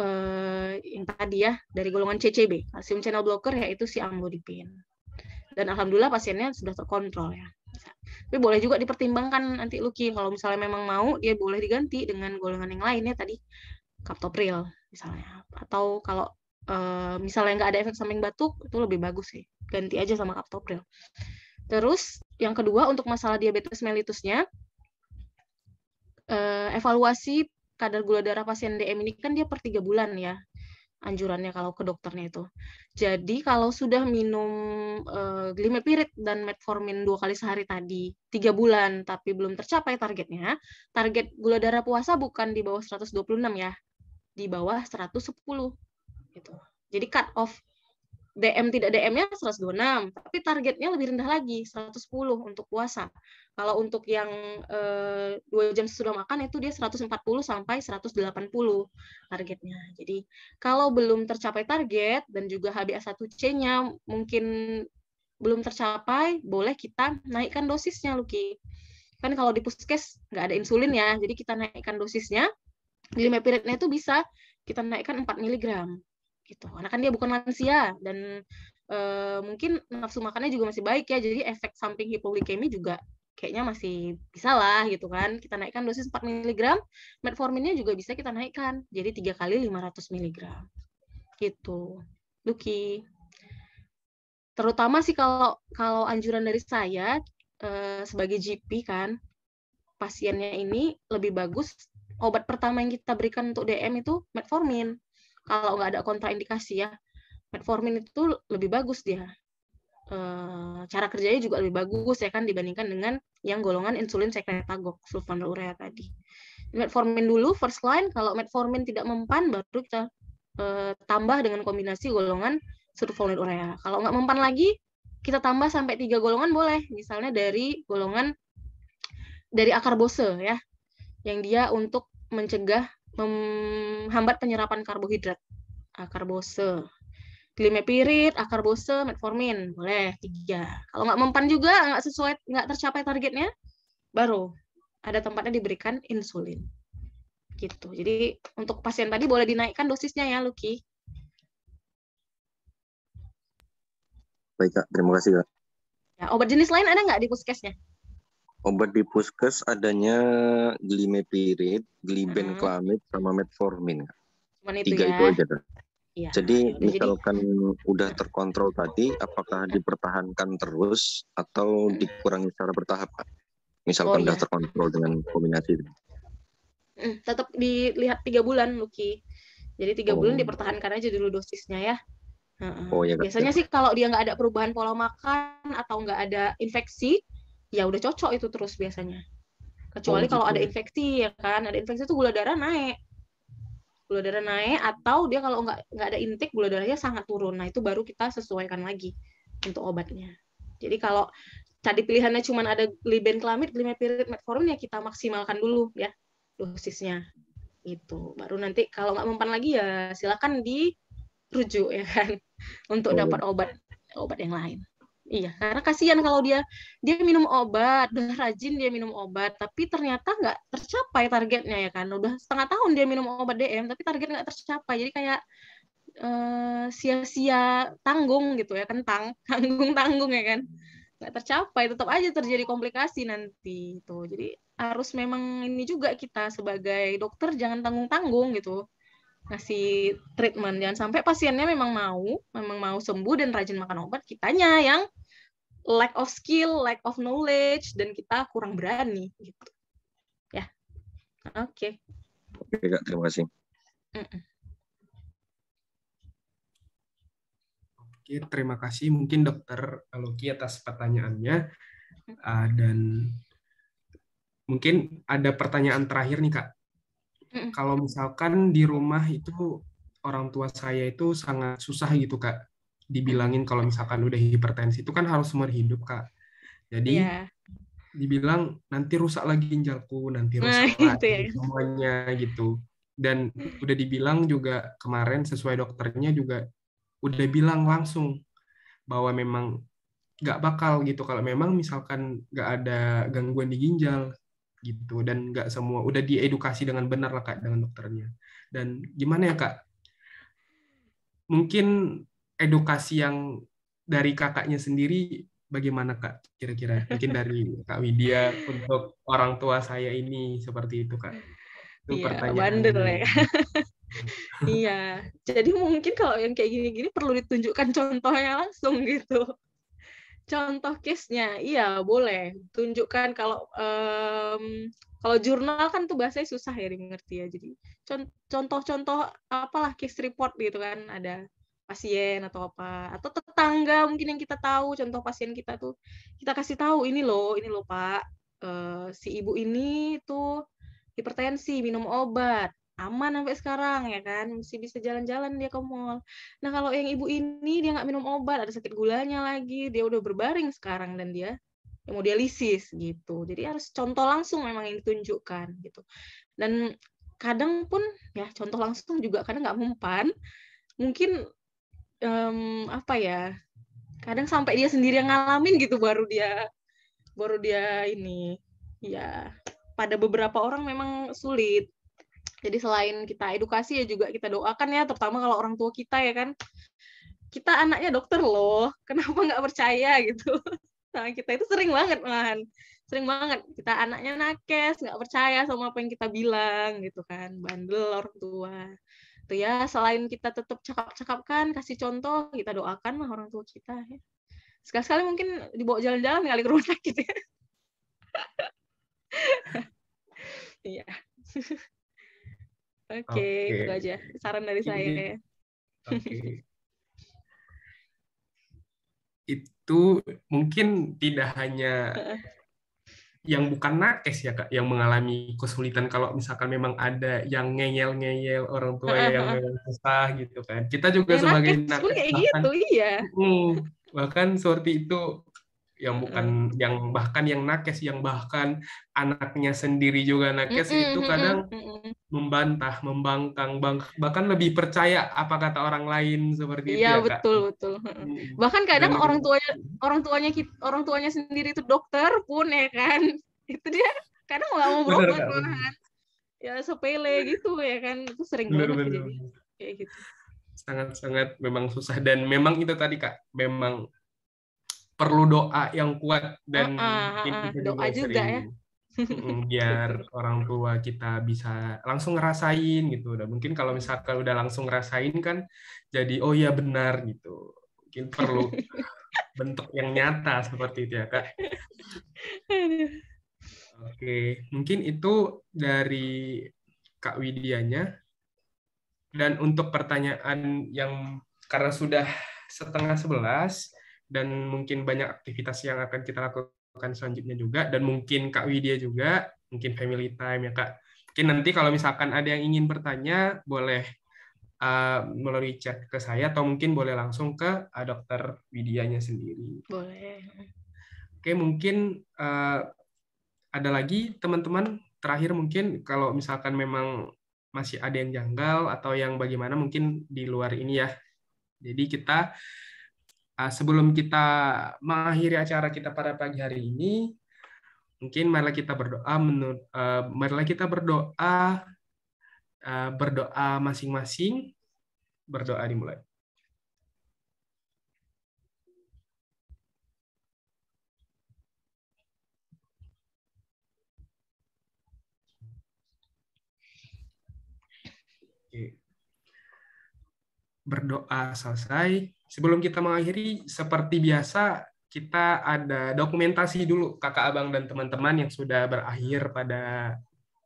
eh, yang tadi ya dari golongan CCB calcium channel blocker yaitu si amlodipin dan alhamdulillah pasiennya sudah terkontrol ya tapi boleh juga dipertimbangkan nanti Lucky kalau misalnya memang mau dia boleh diganti dengan golongan yang lainnya tadi captopril misalnya atau kalau Eh, misalnya nggak ada efek samping batuk itu lebih bagus sih ganti aja sama captopril terus yang kedua untuk masalah diabetes mellitusnya uh, eh, evaluasi kadar gula darah pasien DM ini kan dia per tiga bulan ya anjurannya kalau ke dokternya itu. Jadi kalau sudah minum uh, eh, glimepirid dan metformin dua kali sehari tadi tiga bulan tapi belum tercapai targetnya, target gula darah puasa bukan di bawah 126 ya, di bawah 110 gitu. Jadi cut off DM tidak DM-nya 126, tapi targetnya lebih rendah lagi 110 untuk puasa. Kalau untuk yang eh, dua e, jam sudah makan itu dia 140 sampai 180 targetnya. Jadi kalau belum tercapai target dan juga HbA1c-nya mungkin belum tercapai, boleh kita naikkan dosisnya, Luki. Kan kalau di puskes nggak ada insulin ya, jadi kita naikkan dosisnya. Glimepiride-nya itu bisa kita naikkan 4 mg gitu karena kan dia bukan lansia dan e, mungkin nafsu makannya juga masih baik ya jadi efek samping hipoglikemi juga kayaknya masih bisa lah gitu kan kita naikkan dosis 4 mg metforminnya juga bisa kita naikkan jadi 3 kali 500 mg gitu Lucky terutama sih kalau kalau anjuran dari saya e, sebagai GP kan pasiennya ini lebih bagus obat pertama yang kita berikan untuk DM itu metformin kalau nggak ada kontraindikasi ya metformin itu lebih bagus dia e, cara kerjanya juga lebih bagus ya kan dibandingkan dengan yang golongan insulin sekretagog sulfonylurea tadi metformin dulu first line kalau metformin tidak mempan baru kita e, tambah dengan kombinasi golongan sulfonylurea kalau nggak mempan lagi kita tambah sampai tiga golongan boleh misalnya dari golongan dari akar bose ya yang dia untuk mencegah menghambat penyerapan karbohidrat, akarbose, Glimepirid, akarbose, metformin, boleh tiga. Kalau nggak mempan juga, nggak sesuai, nggak tercapai targetnya, baru ada tempatnya diberikan insulin. Gitu. Jadi untuk pasien tadi boleh dinaikkan dosisnya ya, Lucky. Baik, Kak. Terima kasih, Kak. Ya, obat jenis lain ada nggak di puskesnya? Obat di puskes adanya glimepirid, glibenclamide hmm. sama metformin. Cuman itu Tiga ya. itu aja. Kan? Ya. Jadi misalkan Jadi, udah terkontrol tadi, apakah dipertahankan terus atau hmm. dikurangi secara bertahap? Oh, misalkan oh, udah iya. terkontrol dengan kombinasi itu. Hmm, Tetap dilihat tiga bulan, Luki. Jadi tiga oh. bulan dipertahankan aja dulu dosisnya ya. Oh, ya Biasanya ya. sih kalau dia nggak ada perubahan pola makan atau nggak ada infeksi, ya udah cocok itu terus biasanya kecuali oh, kalau gitu ada ya. infeksi ya kan ada infeksi itu gula darah naik gula darah naik atau dia kalau nggak nggak ada intake gula darahnya sangat turun nah itu baru kita sesuaikan lagi untuk obatnya jadi kalau tadi pilihannya cuma ada glibenklamid, glimepiride, metformin ya kita maksimalkan dulu ya dosisnya itu baru nanti kalau nggak mempan lagi ya silakan dirujuk ya kan untuk oh. Iya. dapat obat obat yang lain Iya, karena kasihan kalau dia dia minum obat, udah rajin dia minum obat, tapi ternyata nggak tercapai targetnya ya kan. Udah setengah tahun dia minum obat DM, tapi target nggak tercapai. Jadi kayak sia eh, sia-sia tanggung gitu ya, kentang, tanggung-tanggung ya kan. Nggak tercapai, tetap aja terjadi komplikasi nanti itu. Jadi harus memang ini juga kita sebagai dokter jangan tanggung-tanggung gitu ngasih treatment jangan sampai pasiennya memang mau memang mau sembuh dan rajin makan obat kitanya yang lack of skill, lack of knowledge, dan kita kurang berani gitu. Ya, oke. Okay. Oke kak, terima kasih. Mm -mm. Oke, terima kasih mungkin dokter Loki atas pertanyaannya uh, dan mungkin ada pertanyaan terakhir nih kak. Mm -mm. Kalau misalkan di rumah itu orang tua saya itu sangat susah gitu kak dibilangin kalau misalkan udah hipertensi itu kan harus sumber hidup kak jadi yeah. dibilang nanti rusak lagi ginjalku nanti nah, rusak nah, lagi gitu ya. semuanya gitu dan udah dibilang juga kemarin sesuai dokternya juga udah bilang langsung bahwa memang nggak bakal gitu kalau memang misalkan nggak ada gangguan di ginjal gitu dan nggak semua udah diedukasi dengan benar lah kak dengan dokternya dan gimana ya kak mungkin edukasi yang dari kakaknya sendiri bagaimana kak kira-kira mungkin dari kak Widya untuk orang tua saya ini seperti itu kak itu iya, pertanyaan ya iya jadi mungkin kalau yang kayak gini-gini perlu ditunjukkan contohnya langsung gitu contoh case-nya iya boleh tunjukkan kalau um, kalau jurnal kan tuh bahasanya susah ya dimengerti ya jadi contoh-contoh apalah case report gitu kan ada pasien atau apa atau tetangga mungkin yang kita tahu contoh pasien kita tuh kita kasih tahu ini loh ini loh pak uh, si ibu ini tuh hipertensi minum obat aman sampai sekarang ya kan masih bisa jalan-jalan dia ke mall nah kalau yang ibu ini dia nggak minum obat ada sakit gulanya lagi dia udah berbaring sekarang dan dia hemodialisis gitu jadi harus contoh langsung memang yang ditunjukkan gitu dan kadang pun ya contoh langsung juga kadang nggak mempan mungkin um, apa ya kadang sampai dia sendiri yang ngalamin gitu baru dia baru dia ini ya pada beberapa orang memang sulit jadi selain kita edukasi ya juga kita doakan ya terutama kalau orang tua kita ya kan kita anaknya dokter loh kenapa nggak percaya gitu nah kita itu sering banget malahan sering banget kita anaknya nakes nggak percaya sama apa yang kita bilang gitu kan bandel orang tua gitu ya selain kita tetap cakap-cakapkan kasih contoh kita doakan lah orang tua kita ya. sekali-sekali mungkin dibawa jalan-jalan kali ke rumah gitu ya iya oke okay, okay. itu aja saran dari saya Oke. okay. itu mungkin tidak hanya yang bukan nakes ya kak yang mengalami kesulitan kalau misalkan memang ada yang ngeyel-ngeyel orang tua yang susah gitu kan kita juga ya, sebagai nakes, nakes kayak bahkan, gitu iya hmm, bahkan seperti itu yang bukan mm. yang bahkan yang nakes yang bahkan anaknya sendiri juga nakes mm -mm, itu hmm, hmm, kadang mm membantah membangkang bang, bahkan lebih percaya apa kata orang lain seperti itu iya, ya betul Kak? betul mm. bahkan iya, kadang Dan orang tuanya orang tuanya orang tuanya sendiri itu dokter pun ya kan itu dia kadang nggak mau berobat ya sepele gitu ya kan itu sering bener, banget bener, jadi kayak gitu sangat-sangat memang susah dan memang itu tadi kak memang perlu doa yang kuat dan uh, uh, uh, uh. doa juga ya biar orang tua kita bisa langsung ngerasain gitu udah mungkin kalau misalkan udah langsung ngerasain kan jadi oh iya benar gitu mungkin perlu bentuk yang nyata seperti itu ya kak oke mungkin itu dari kak Widianya dan untuk pertanyaan yang karena sudah setengah sebelas dan mungkin banyak aktivitas yang akan kita lakukan selanjutnya juga dan mungkin Kak Widya juga mungkin family time ya Kak. Mungkin nanti kalau misalkan ada yang ingin bertanya boleh uh, melalui chat ke saya atau mungkin boleh langsung ke uh, dokter Widianya sendiri. Boleh. Oke, mungkin uh, ada lagi teman-teman terakhir mungkin kalau misalkan memang masih ada yang janggal atau yang bagaimana mungkin di luar ini ya. Jadi kita Ah, sebelum kita mengakhiri acara kita pada pagi hari ini, mungkin marilah kita berdoa menurut uh, eh, marilah kita berdoa uh, berdoa masing-masing berdoa dimulai. Berdoa selesai, Sebelum kita mengakhiri, seperti biasa kita ada dokumentasi dulu kakak abang dan teman-teman yang sudah berakhir pada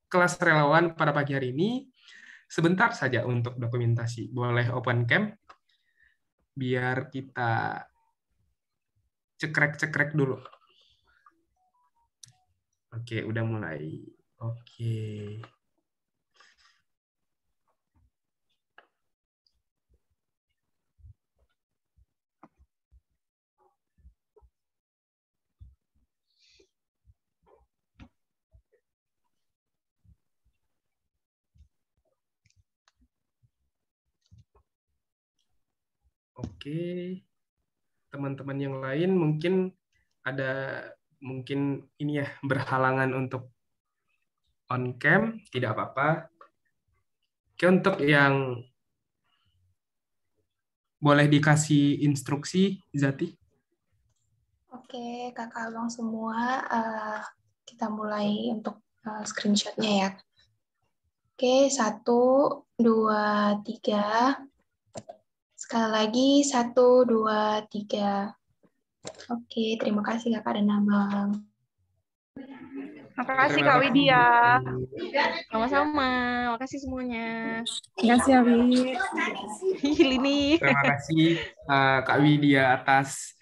kelas relawan pada pagi hari ini. Sebentar saja untuk dokumentasi. Boleh open cam biar kita cekrek-cekrek dulu. Oke, udah mulai. Oke. Oke. Teman-teman yang lain mungkin ada mungkin ini ya berhalangan untuk on cam, tidak apa-apa. Oke, untuk yang boleh dikasih instruksi, Zati? Oke, kakak abang semua, uh, kita mulai untuk uh, screenshotnya ya. Oke, satu, dua, tiga. Sekali lagi, satu, dua, tiga. Oke, terima kasih Kakak dan Abang. Terima kasih Kak Widya. Sama-sama. Makasih semuanya. Terima kasih Abi. Lini. Terima kasih eh, Kak Widya atas